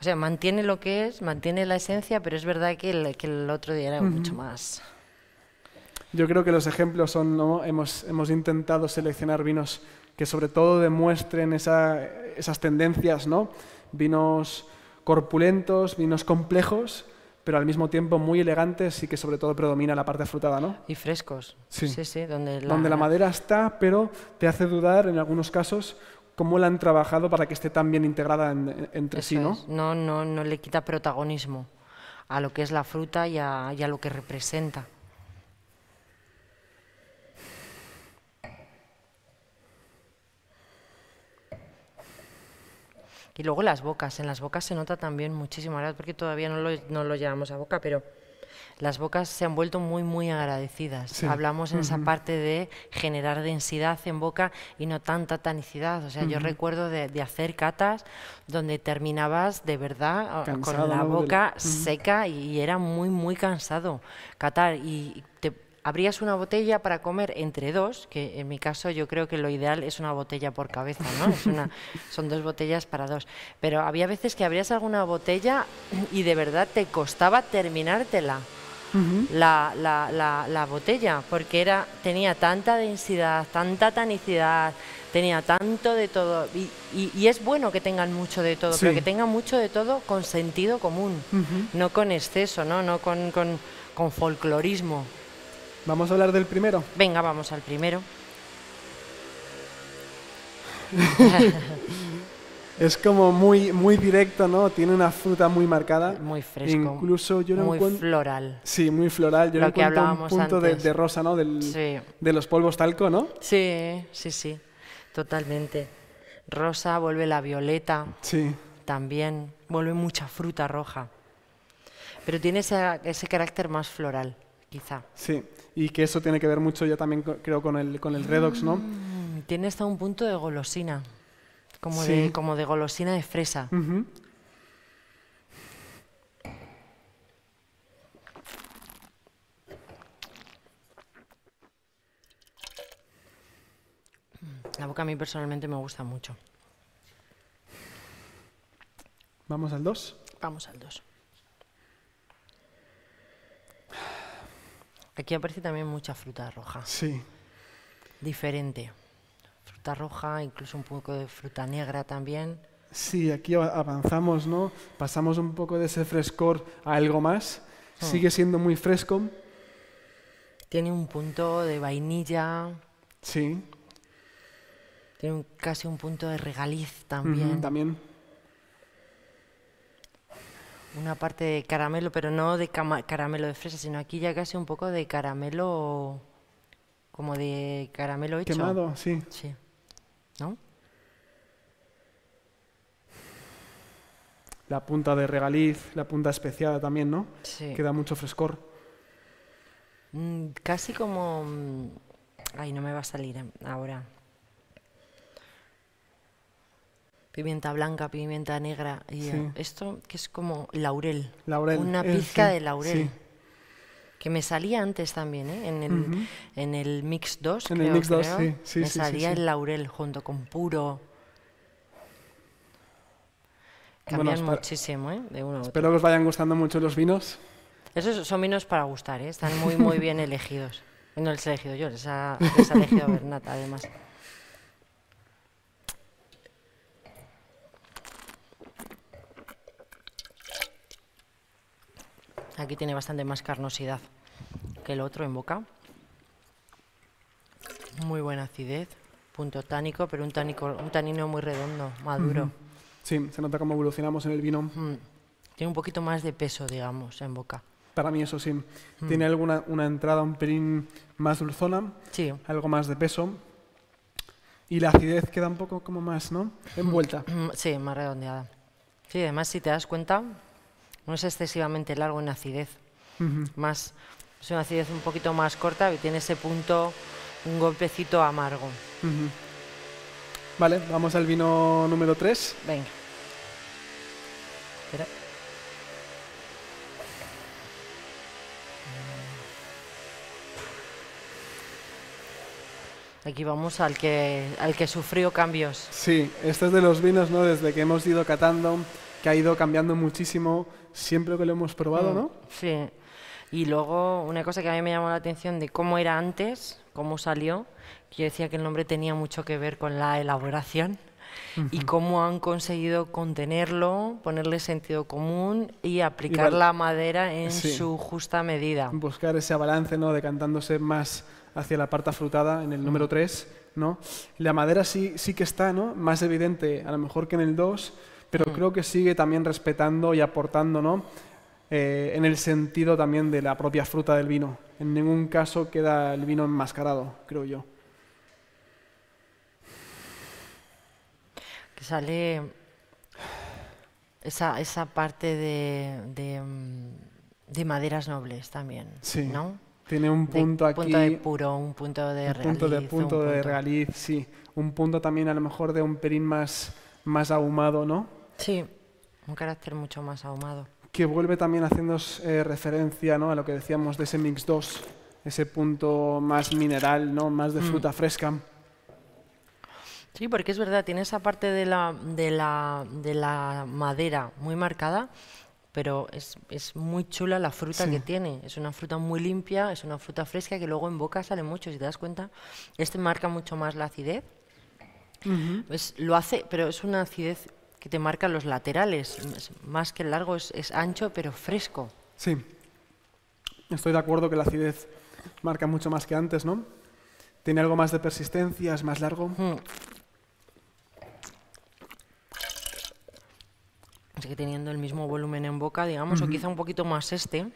O sea, mantiene lo que es, mantiene la esencia, pero es verdad que el, otro día era mucho más... Yo creo que los ejemplos son, ¿no? hemos, intentado seleccionar vinos que sobre todo demuestren esas tendencias, ¿no? Vinos corpulentos, vinos complejos, pero al mismo tiempo muy elegantes y que sobre todo predomina la parte frutada, ¿no? Y frescos. Sí, sí, donde, la... madera está, pero te hace dudar en algunos casos cómo la han trabajado para que esté tan bien integrada entre sí, ¿no? ¿no? No, no, le quita protagonismo a lo que es la fruta y y a lo que representa. Y luego las bocas, en las bocas se nota también muchísimo, ahora porque todavía no lo, llevamos a boca, pero las bocas se han vuelto muy, muy agradecidas. Hablamos en esa parte de generar densidad en boca y no tanta tanicidad. O sea, yo recuerdo de, hacer catas donde terminabas de verdad con la boca seca y, era muy, muy cansado catar. Y te abrías una botella para comer entre dos, que en mi caso yo creo que lo ideal es una botella por cabeza, ¿no? una, *laughs* son dos botellas para dos. Pero había veces que abrías alguna botella y de verdad te costaba terminártela. la, la, botella, porque era, tenía tanta densidad, tanta tanicidad, tenía tanto de todo. Y, es bueno que tengan mucho de todo, pero que tengan mucho de todo con sentido común, no con exceso, no, no con folclorismo. Vamos a hablar del primero. Venga, vamos al primero. *laughs* es como muy, muy directo, ¿no? Tiene una fruta muy marcada. Muy fresco. Incluso yo Muy floral. Sí, muy floral. Yo lo que un punto De, rosa, ¿no? De los polvos talco, ¿no? Sí, sí, sí. Totalmente. Rosa, vuelve la violeta. Sí. También. Vuelve mucha fruta roja. Pero tiene ese carácter más floral quizá. Sí, y que eso tiene que ver mucho ya también creo con el, con el redox, ¿no? Mm, tiene hasta un punto de golosina, como, de, golosina de fresa. La boca a mí personalmente me gusta mucho. ¿Vamos al 2? Vamos al 2. Aquí aparece también mucha fruta roja. Sí. Diferente. Fruta roja, incluso un poco de fruta negra también. Sí, aquí avanzamos, ¿no? Pasamos un poco de ese frescor a algo más. Hmm. Sigue siendo muy fresco. Tiene un punto de vainilla. Sí. Tiene casi un punto de regaliz también. también. Una parte de caramelo, pero no de caramelo de fresa, sino aquí ya casi un poco de caramelo, como de caramelo hecho. Quemado, sí. Sí. ¿No? La punta de regaliz, la punta especiada también, ¿no? Sí. Que mucho frescor. Mm, casi como... Mm, ay, no me va a salir eh, ahora. pimienta blanca, pimienta negra. Y Esto que es como laurel. una eh, pizca de laurel. Que me salía antes también, ¿eh? en, el, Mix 2. En el Mix 2, sí. me salía el laurel junto con puro. Cambian muchísimo, ¿eh? de uno Espero que os vayan gustando mucho los vinos. Esos son vinos para gustar, ¿eh? están muy, muy bien *laughs* elegidos. No les he elegido yo, les ha, elegido Bernat, además. Aquí tiene bastante más carnosidad que el otro en boca. Muy buena acidez, punto tánico, pero un, tánico, un tanino muy redondo, maduro. Sí, se nota cómo evolucionamos en el vino. Tiene un poquito más de peso, digamos, en boca. Para mí eso sí. Tiene alguna una entrada un pelín más dulzona, sí. algo más de peso. Y la acidez queda un poco como más, ¿no? Envuelta. Sí, más redondeada. Sí, además si te das cuenta, no es excesivamente largo en acidez. más, es una acidez un poquito más corta y tiene ese punto, un golpecito amargo. Vale, vamos al vino número 3. Venga. Aquí vamos al que, al que sufrió cambios. Sí, este es de los vinos, ¿no? Desde que hemos ido catando ha ido cambiando muchísimo siempre que lo hemos probado, mm, ¿no? Sí. Y luego una cosa que a mí me llamó la atención de cómo era antes, cómo salió, que yo decía que el nombre tenía mucho que ver con la elaboración y cómo han conseguido contenerlo, ponerle sentido común y aplicar la madera en su justa medida. Buscar ese balance, ¿no? Decantándose más hacia la parte afrutada en el número 3, mm. ¿no? La madera sí, sí que está, ¿no? Más evidente, a lo mejor que en el 2, pero mm. creo que sigue también respetando y aportando, ¿no? Eh, en el sentido también de la propia fruta del vino. En ningún caso queda el vino enmascarado, creo yo. Que sale esa, parte de, mm, de, maderas nobles también, sí. ¿no? Tiene un punto aquí. Un punto de puro, un punto de un de, punto, un punto de regaliz, sí. Un punto también a lo mejor de un perín más, más ahumado, ¿no? Sí, un carácter mucho más ahumado. Que vuelve también haciendo eh, referencia ¿no? a lo que decíamos de ese mix 2, ese punto más mineral, ¿no? más de mm. fruta fresca. Sí, porque es verdad, tiene esa parte de la, de la, de la madera muy marcada, pero es, es muy chula la fruta que tiene. Es una fruta muy limpia, es una fruta fresca que luego en boca sale mucho, si te das cuenta. Este marca mucho más la acidez. pues lo hace, pero es una acidez que te marcan los laterales. Más que el largo es, es ancho, pero fresco. Sí. Estoy de acuerdo que la acidez marca mucho más que antes, ¿no? Tiene algo más de persistencia, es más largo. Así hmm. que teniendo el mismo volumen en boca, digamos, o quizá un poquito más este, un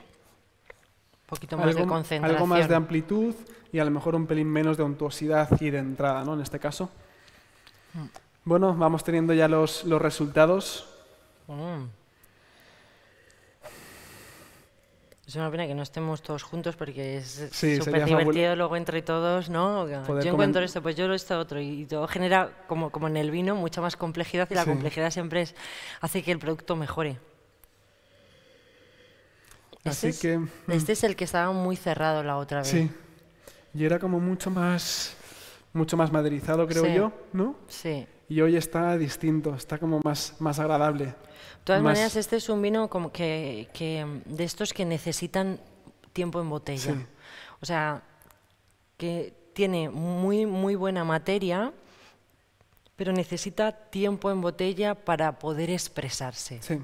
poquito más de concentración. Algo más de amplitud y a lo mejor un pelín menos de ontuosidad y de entrada, ¿no? En este caso. Hmm. Bueno, vamos teniendo ya los, resultados. Mm. Es una pena que no estemos todos juntos porque es divertido luego entre todos, ¿no? yo encuentro esto, pues yo lo he a otro y todo genera, como, como en el vino, mucha más complejidad y la complejidad siempre hace que el producto mejore. Así este que... este mm. es el que estaba muy cerrado la otra vez. Sí, y era como mucho más mucho más maderizado, creo yo, ¿no? Sí. Y hoy está distinto, está como más, más agradable. De todas maneras, este es un vino como que, que, de estos que necesitan tiempo en botella. O sea, que tiene muy, muy buena materia, pero necesita tiempo en botella para poder expresarse. Sí.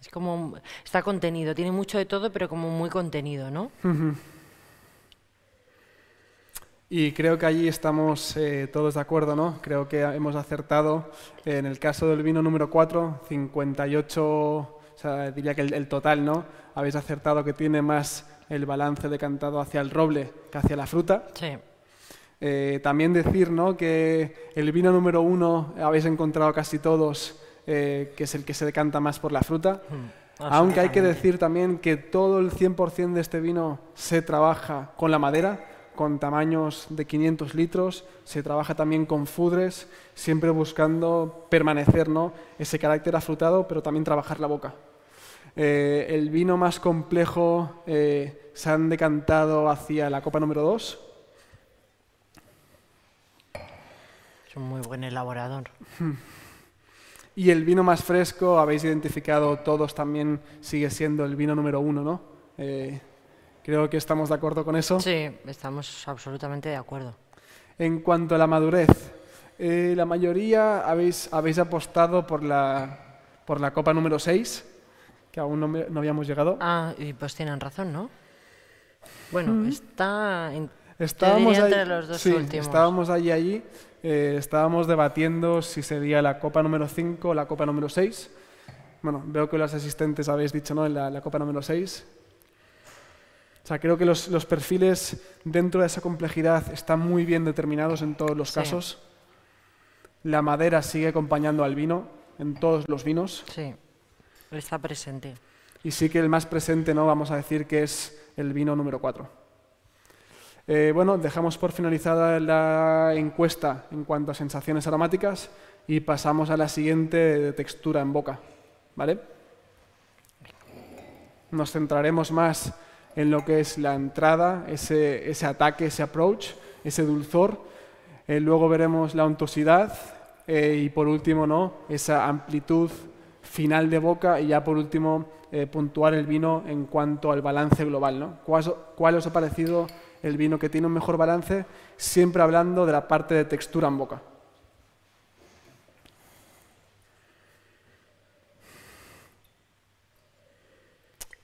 Es como, está contenido, tiene mucho de todo, pero como muy contenido, ¿no? Y creo que allí estamos eh, todos de acuerdo, ¿no? Creo que hemos acertado en el caso del vino número 4, 58, o sea, diría que el, total, ¿no? Habéis acertado que tiene más el balance decantado hacia el roble que hacia la fruta. Sí. Eh, también decir, ¿no? Que el vino número 1 habéis encontrado casi todos, eh, que es el que se decanta más por la fruta. Hmm, Aunque hay que decir también que todo el 100% de este vino se trabaja con la madera con tamaños de 500 litros, se trabaja también con fudres, siempre buscando permanecer ese carácter afrutado, pero también trabajar la boca. Eh, el vino más complejo eh, se han decantado hacia la copa número 2. Es un muy buen elaborador. Y el vino más fresco, habéis identificado todos también, sigue siendo el vino número uno, ¿no? Eh, Creo que estamos de acuerdo con eso. Sí, estamos absolutamente de acuerdo. En cuanto a la madurez, eh, la mayoría habéis, habéis apostado por la, por la copa número 6, que aún no, no habíamos llegado. Ah, y pues tienen razón, ¿no? Bueno, mm. está estábamos Estábamos allí, allí, eh, estábamos debatiendo si sería la copa número 5 o la copa número 6. Bueno, veo que los asistentes habéis dicho, ¿no? en la copa número 6 sea, creo que los, perfiles dentro de esa complejidad están muy bien determinados en todos los casos. La madera sigue acompañando al vino en todos los vinos. Sí, está presente. Y sí que el más presente, ¿no? Vamos a decir que es el vino número 4. Eh, bueno, dejamos por finalizada la encuesta en cuanto a sensaciones aromáticas y pasamos a la siguiente de textura en boca, ¿vale? Nos centraremos más en lo que es la entrada, ese, ataque, ese approach, ese dulzor. Eh, luego veremos la ontosidad eh, y por último, ¿no? esa amplitud final de boca y ya por último eh, puntuar el vino en cuanto al balance global. ¿no? ¿Cuál os ha parecido el vino que tiene un mejor balance? Siempre hablando de la parte de textura en boca.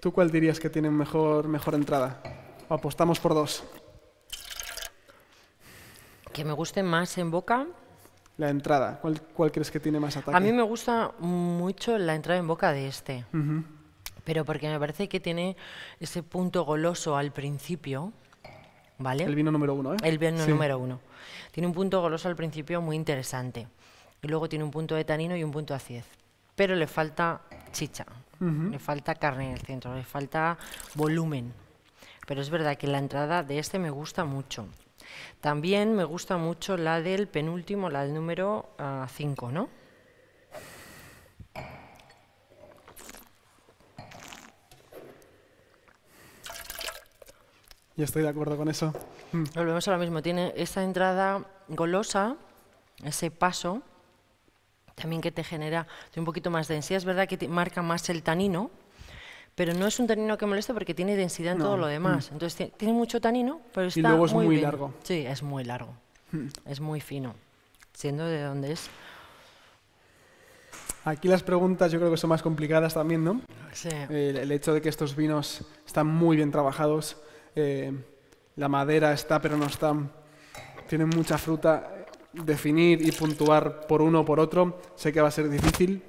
¿Tú cuál dirías que tiene mejor, mejor entrada? ¿O apostamos por dos? Que me guste más en boca. La entrada, ¿cuál, crees que tiene más ataque? A mí me gusta mucho la entrada en boca de este. Pero porque me parece que tiene ese punto goloso al principio. ¿Vale? El vino número uno, ¿eh? El vino número uno. Tiene un punto goloso al principio muy interesante. Y luego tiene un punto de tanino y un punto de acidez. Pero le falta chicha. Me falta carne en el centro, me falta volumen. Pero es verdad que la entrada de este me gusta mucho. También me gusta mucho la del penúltimo, la del número 5, ah, ¿no? Yo estoy de acuerdo con eso. Volvemos a mismo. Tiene esta entrada golosa, ese paso, también que te genera un poquito más densidad. Es verdad que te marca más el tanino, pero no es un tanino que moleste porque tiene densidad en todo lo demás. Mm. Entonces tiene mucho tanino, pero está y luego es muy, largo. Sí, es muy largo. Mm. Es muy fino, siendo de dónde es. Aquí las preguntas yo creo que son más complicadas también, ¿no? El, hecho de que estos vinos están muy bien trabajados, eh, la madera está pero no están... tienen mucha fruta definir y puntuar por uno o por otro, sé que va a ser difícil.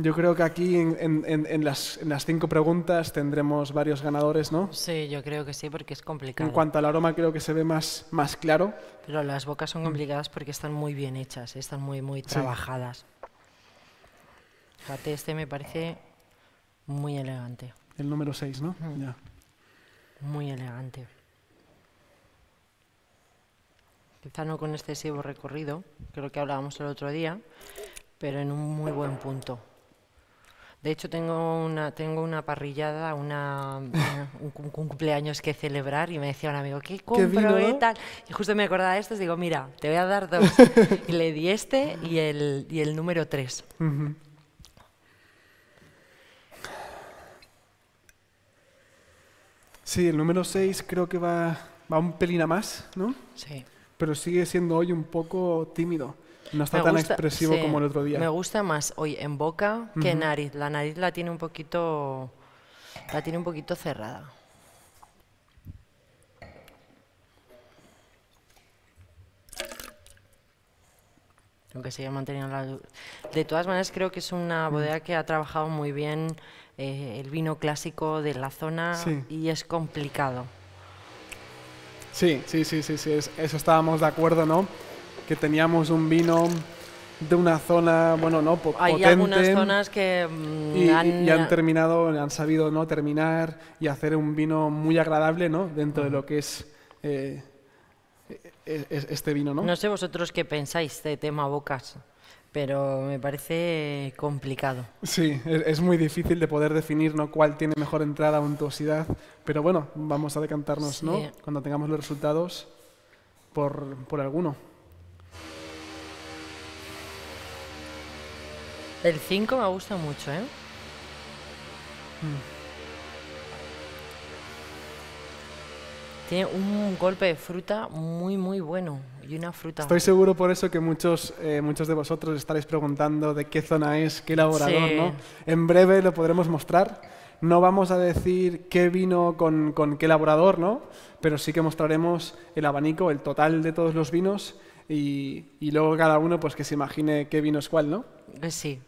Yo creo que aquí en, las, cinco preguntas tendremos varios ganadores, ¿no? Sí, yo creo que sí, porque es complicado. En cuanto al aroma, creo que se ve más, claro. Pero las bocas son complicadas porque están muy bien hechas, ¿eh? están muy, muy trabajadas. este me parece muy elegante. El número 6, ¿no? Muy elegante. quizá no con excesivo recorrido, creo que hablábamos el otro día, pero en un muy buen punto. De hecho, tengo una, tengo una parrillada, una, *laughs* un, cumpleaños que celebrar y me decía un amigo, ¿qué compro y tal? Y justo me acordaba de y digo, mira, te voy a dar dos. *laughs* y le di este y el, y el número tres. Sí, el número seis creo que va, va un pelín a más, ¿no? Sí pero sigue siendo hoy un poco tímido. No está tan expresivo como el otro día. Me gusta más hoy en boca que en nariz. La nariz la tiene un poquito, la tiene un poquito cerrada. aunque sigue manteniendo la... De todas maneras, creo que es una mm. bodega que ha trabajado muy bien eh, el vino clásico de la zona y es complicado. Sí, sí, sí, sí, eso estábamos de acuerdo, ¿no? Que teníamos un vino de una zona, bueno, no, potente. Hay algunas zonas que mm, han... terminado, han sabido no terminar y hacer un vino muy agradable, ¿no? Dentro de lo que es eh, e-, e-, e-, este vino, ¿no? No sé vosotros qué pensáis de tema bocas pero me parece complicado. Sí, e-, es muy difícil de poder definir cuál tiene mejor entrada o untuosidad, pero bueno, vamos a decantarnos ¿no? cuando tengamos los resultados por, alguno. El 5 me gusta mucho, ¿eh? Mm. Tiene un golpe de fruta muy, muy bueno fruta. Estoy seguro por eso que muchos, eh, muchos de vosotros estaréis preguntando de qué zona es, qué elaborador, ¿no? En breve lo podremos mostrar. No vamos a decir qué vino con, con qué elaborador, ¿no? Pero sí que mostraremos el abanico, el total de todos los vinos y, y luego cada uno pues que se imagine qué vino es cuál, ¿no? Eh, sí.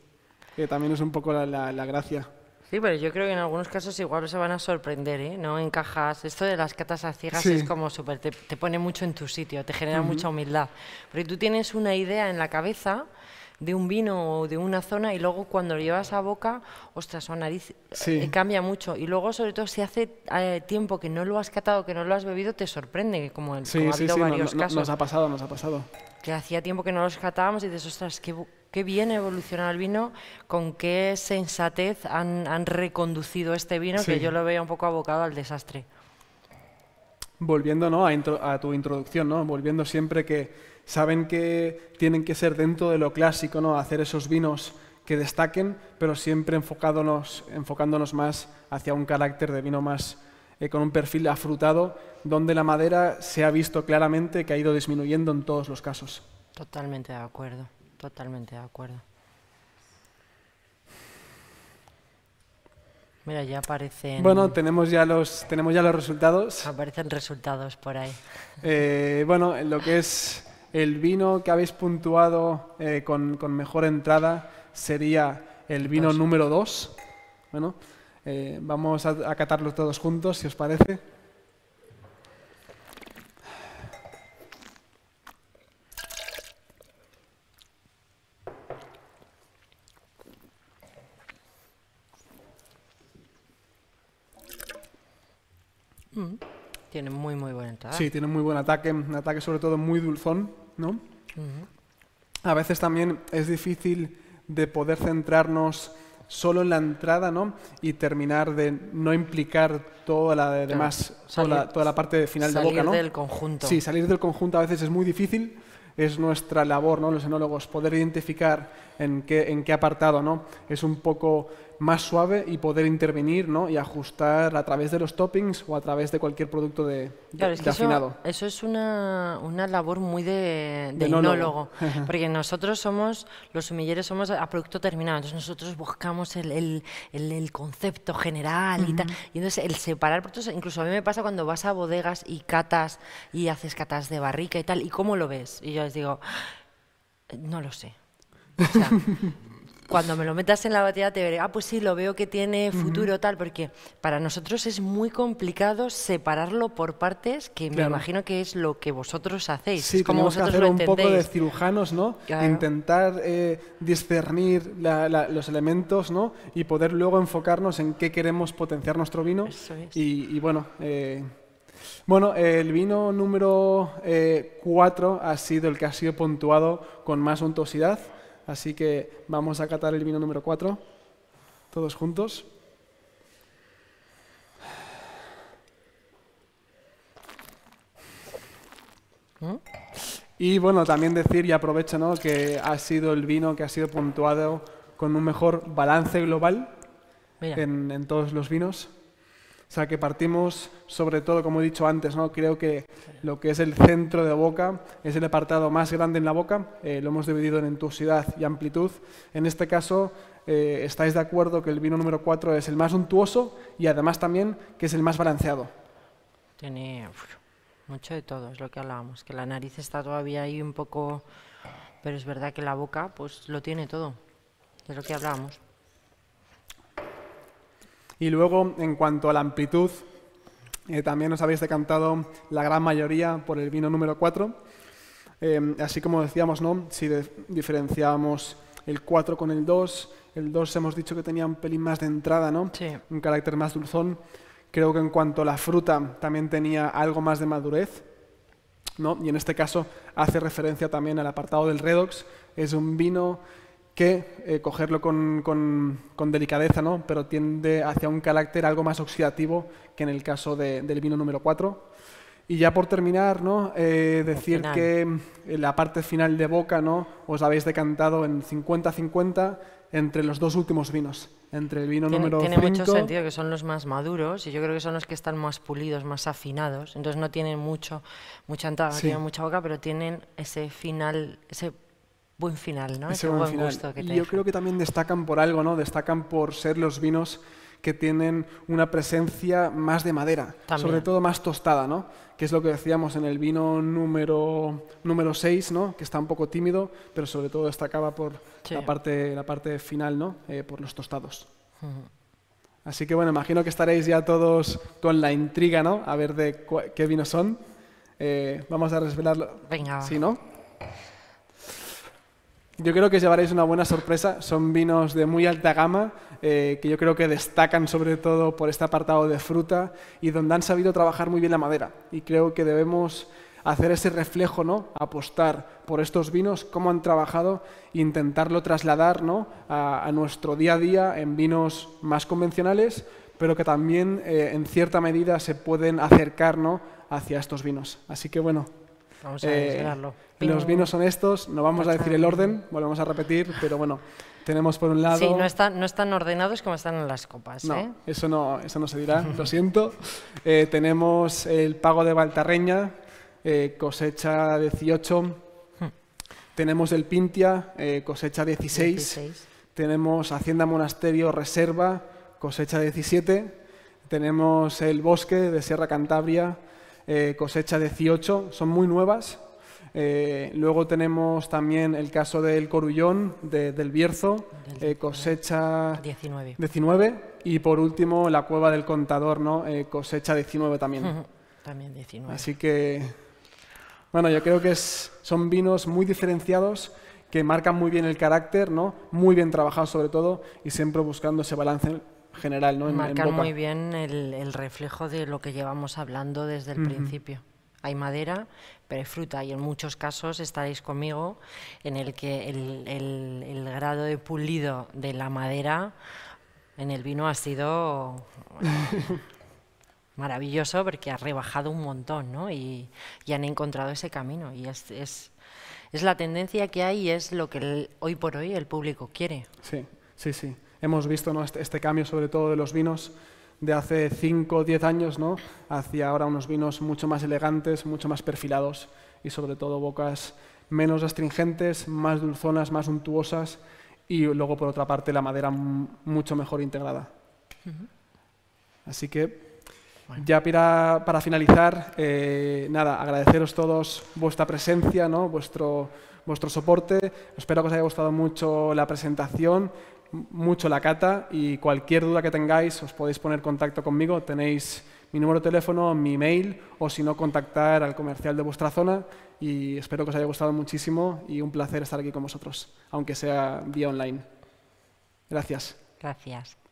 Que también es un poco la, la gracia. Sí, pero yo creo que en algunos casos igual se van a sorprender, ¿eh? No encajas. Esto de las catas a ciegas es como súper. Te, pone mucho en tu sitio, te genera mucha humildad. Porque tú tienes una idea en la cabeza de un vino o de una zona y luego cuando lo llevas a boca, ostras, o nariz eh, cambia mucho. Y luego, sobre todo, si hace eh, tiempo que no lo has catado, que no lo has bebido, te sorprende, como, ha habido varios casos. Nos ha pasado, nos ha pasado. Que hacía tiempo que no los catábamos y dices, ostras, qué, qué bien evoluciona el vino, con qué sensatez han, reconducido este vino, que yo lo veía un poco abocado al desastre. Volviendo a, tu introducción, ¿no? volviendo siempre que saben que tienen que ser dentro de lo clásico, ¿no? hacer esos vinos que destaquen, pero siempre enfocándonos, enfocándonos más hacia un carácter de vino más eh, con un perfil afrutado, donde la madera se ha visto claramente que ha ido disminuyendo en todos los casos. Totalmente de acuerdo. Totalmente de acuerdo. Mira, ya aparecen. Bueno, tenemos ya los, tenemos ya los resultados. Aparecen resultados por ahí. Eh, bueno, lo que es el vino que habéis puntuado eh, con, mejor entrada sería el vino número 2. Bueno, eh, vamos a, a catarlo todos juntos, si os parece. tiene muy, muy buen ataque. Sí, tiene muy buen ataque, un ataque sobre todo muy dulzón, ¿no? A veces también es difícil de poder centrarnos solo en la entrada, ¿no? Y terminar de no implicar toda la demás, toda, la, parte final de boca, ¿no? Salir del conjunto. Sí, salir del conjunto a veces es muy difícil. Es nuestra labor, ¿no? Los enólogos, poder identificar en qué, en qué apartado, ¿no? Es un poco más suave y poder intervenir ¿no? y ajustar a través de los toppings o a través de cualquier producto de, afinado. Eso, es una, una, labor muy de, de *laughs* porque nosotros somos, los sumilleres somos a producto terminado, entonces nosotros buscamos el, concepto general y tal, y entonces el separar productos, incluso a mí me pasa cuando vas a bodegas y catas y haces catas de barrica y tal, ¿y cómo lo ves? Y yo les digo, ah, no lo sé. O *laughs* cuando me lo metas en la batalla te veré, ah, pues sí, lo veo que tiene futuro tal, porque para nosotros es muy complicado separarlo por partes, que me imagino que es lo que vosotros hacéis. Sí, es como vosotros que hacer un poco de cirujanos, ¿no? Intentar eh, discernir los elementos, ¿no? Y poder luego enfocarnos en qué queremos potenciar nuestro vino. y, bueno... Eh, bueno, el vino número 4 eh, ha sido el que ha sido puntuado con más untuosidad. Así que vamos a catar el vino número 4, todos juntos. Y bueno, también decir y aprovecho ¿no? que ha sido el vino que ha sido puntuado con un mejor balance global en todos los vinos. O sea que partimos, sobre todo, como he dicho antes, ¿no? creo que lo que es el centro de boca es el apartado más grande en la boca, eh, lo hemos dividido en entusiasmo y amplitud. En este caso, eh, estáis de acuerdo que el vino número 4 es el más untuoso y además también que es el más balanceado. Tiene mucho de todo, es lo que hablábamos, que la nariz está todavía ahí un poco, pero es verdad que la boca pues lo tiene todo, es lo que hablábamos. Y luego, en cuanto a la amplitud, eh, también os habéis decantado la gran mayoría por el vino número 4. Eh, así como decíamos, ¿no? si diferenciamos el 4 con el 2, el 2 hemos dicho que tenía un pelín más de entrada, ¿no? un carácter más dulzón. Creo que en cuanto a la fruta también tenía algo más de madurez. ¿no? Y en este caso hace referencia también al apartado del redox. Es un vino que eh, cogerlo con, con, delicadeza, ¿no? pero tiende hacia un carácter algo más oxidativo que en el caso del vino número 4. Y ya por terminar, ¿no? Eh, decir que eh, la parte final de Boca ¿no? os habéis decantado en 50-50 entre los dos últimos vinos. Entre el vino tiene, número Tiene mucho sentido que son los más maduros y yo creo que son los que están más pulidos, más afinados. Entonces no tienen mucho, mucha entrada, tienen mucha boca, pero tienen ese final, ese buen final, ¿no? Ese, un buen, que Yo creo que también destacan por algo, ¿no? Destacan por ser los vinos que tienen una presencia más de madera, sobre todo más tostada, ¿no? Que es lo que decíamos en el vino número número 6, ¿no? Que está un poco tímido, pero sobre todo destacaba por la parte la parte final, ¿no? Eh, por los tostados. Así que bueno, imagino que estaréis ya todos con la intriga, ¿no? A ver de qué vinos son. Eh, vamos a revelarlo. Venga. Sí, ¿no? Yo creo que os llevaréis una buena sorpresa. Son vinos de muy alta gama, eh, que yo creo que destacan sobre todo por este apartado de fruta y donde han sabido trabajar muy bien la madera. Y creo que debemos hacer ese reflejo, ¿no? Apostar por estos vinos, cómo han trabajado, e intentarlo trasladar, A, nuestro día a día en vinos más convencionales, pero que también eh, en cierta medida se pueden acercar, Hacia estos vinos. Así que bueno, Vamos a eh, los vinos son estos, no vamos a decir el orden, volvemos a repetir, pero bueno, tenemos por un lado... Sí, no, están, ordenados como están en las copas. No, ¿eh? eso, no eso no se dirá, *laughs* lo siento. Eh, tenemos el pago de Baltarreña, cosecha 18. Hmm. tenemos el Pintia, cosecha 16. Tenemos Hacienda Monasterio Reserva, cosecha 17. Tenemos el Bosque de Sierra Cantabria, eh, cosecha 18, son muy nuevas. Eh, luego tenemos también el caso del Corullón, del Bierzo, eh, cosecha 19. Y por último, la cueva del Contador, ¿no? cosecha 19 también. también 19. Así que, bueno, yo creo que son vinos muy diferenciados que marcan muy bien el carácter, ¿no? muy bien trabajados sobre todo, y siempre buscando ese balance general, ¿no? En, Marcan muy bien el, reflejo de lo que llevamos hablando desde el principio. Hay madera, pero hay fruta y en muchos casos estaréis conmigo en el que el, grado de pulido de la madera en el vino ha sido *laughs* maravilloso porque ha rebajado un montón ¿no? y, han encontrado ese camino y es, la tendencia que hay y es lo que hoy por hoy el público quiere. Sí, sí, sí hemos visto este, este, cambio sobre todo de los vinos de hace 5 o 10 años ¿no? hacia ahora unos vinos mucho más elegantes, mucho más perfilados y sobre todo bocas menos astringentes, más dulzonas, más untuosas y luego por otra parte la madera mucho mejor integrada. Así que ya para, para finalizar, eh, nada, agradeceros todos vuestra presencia, vuestro, vuestro soporte. Espero que os haya gustado mucho la presentación mucho la cata y cualquier duda que tengáis os podéis poner en contacto conmigo. Tenéis mi número de teléfono, mi mail o si no, contactar al comercial de vuestra zona y espero que os haya gustado muchísimo y un placer estar aquí con vosotros, aunque sea vía online. Gracias. Gracias.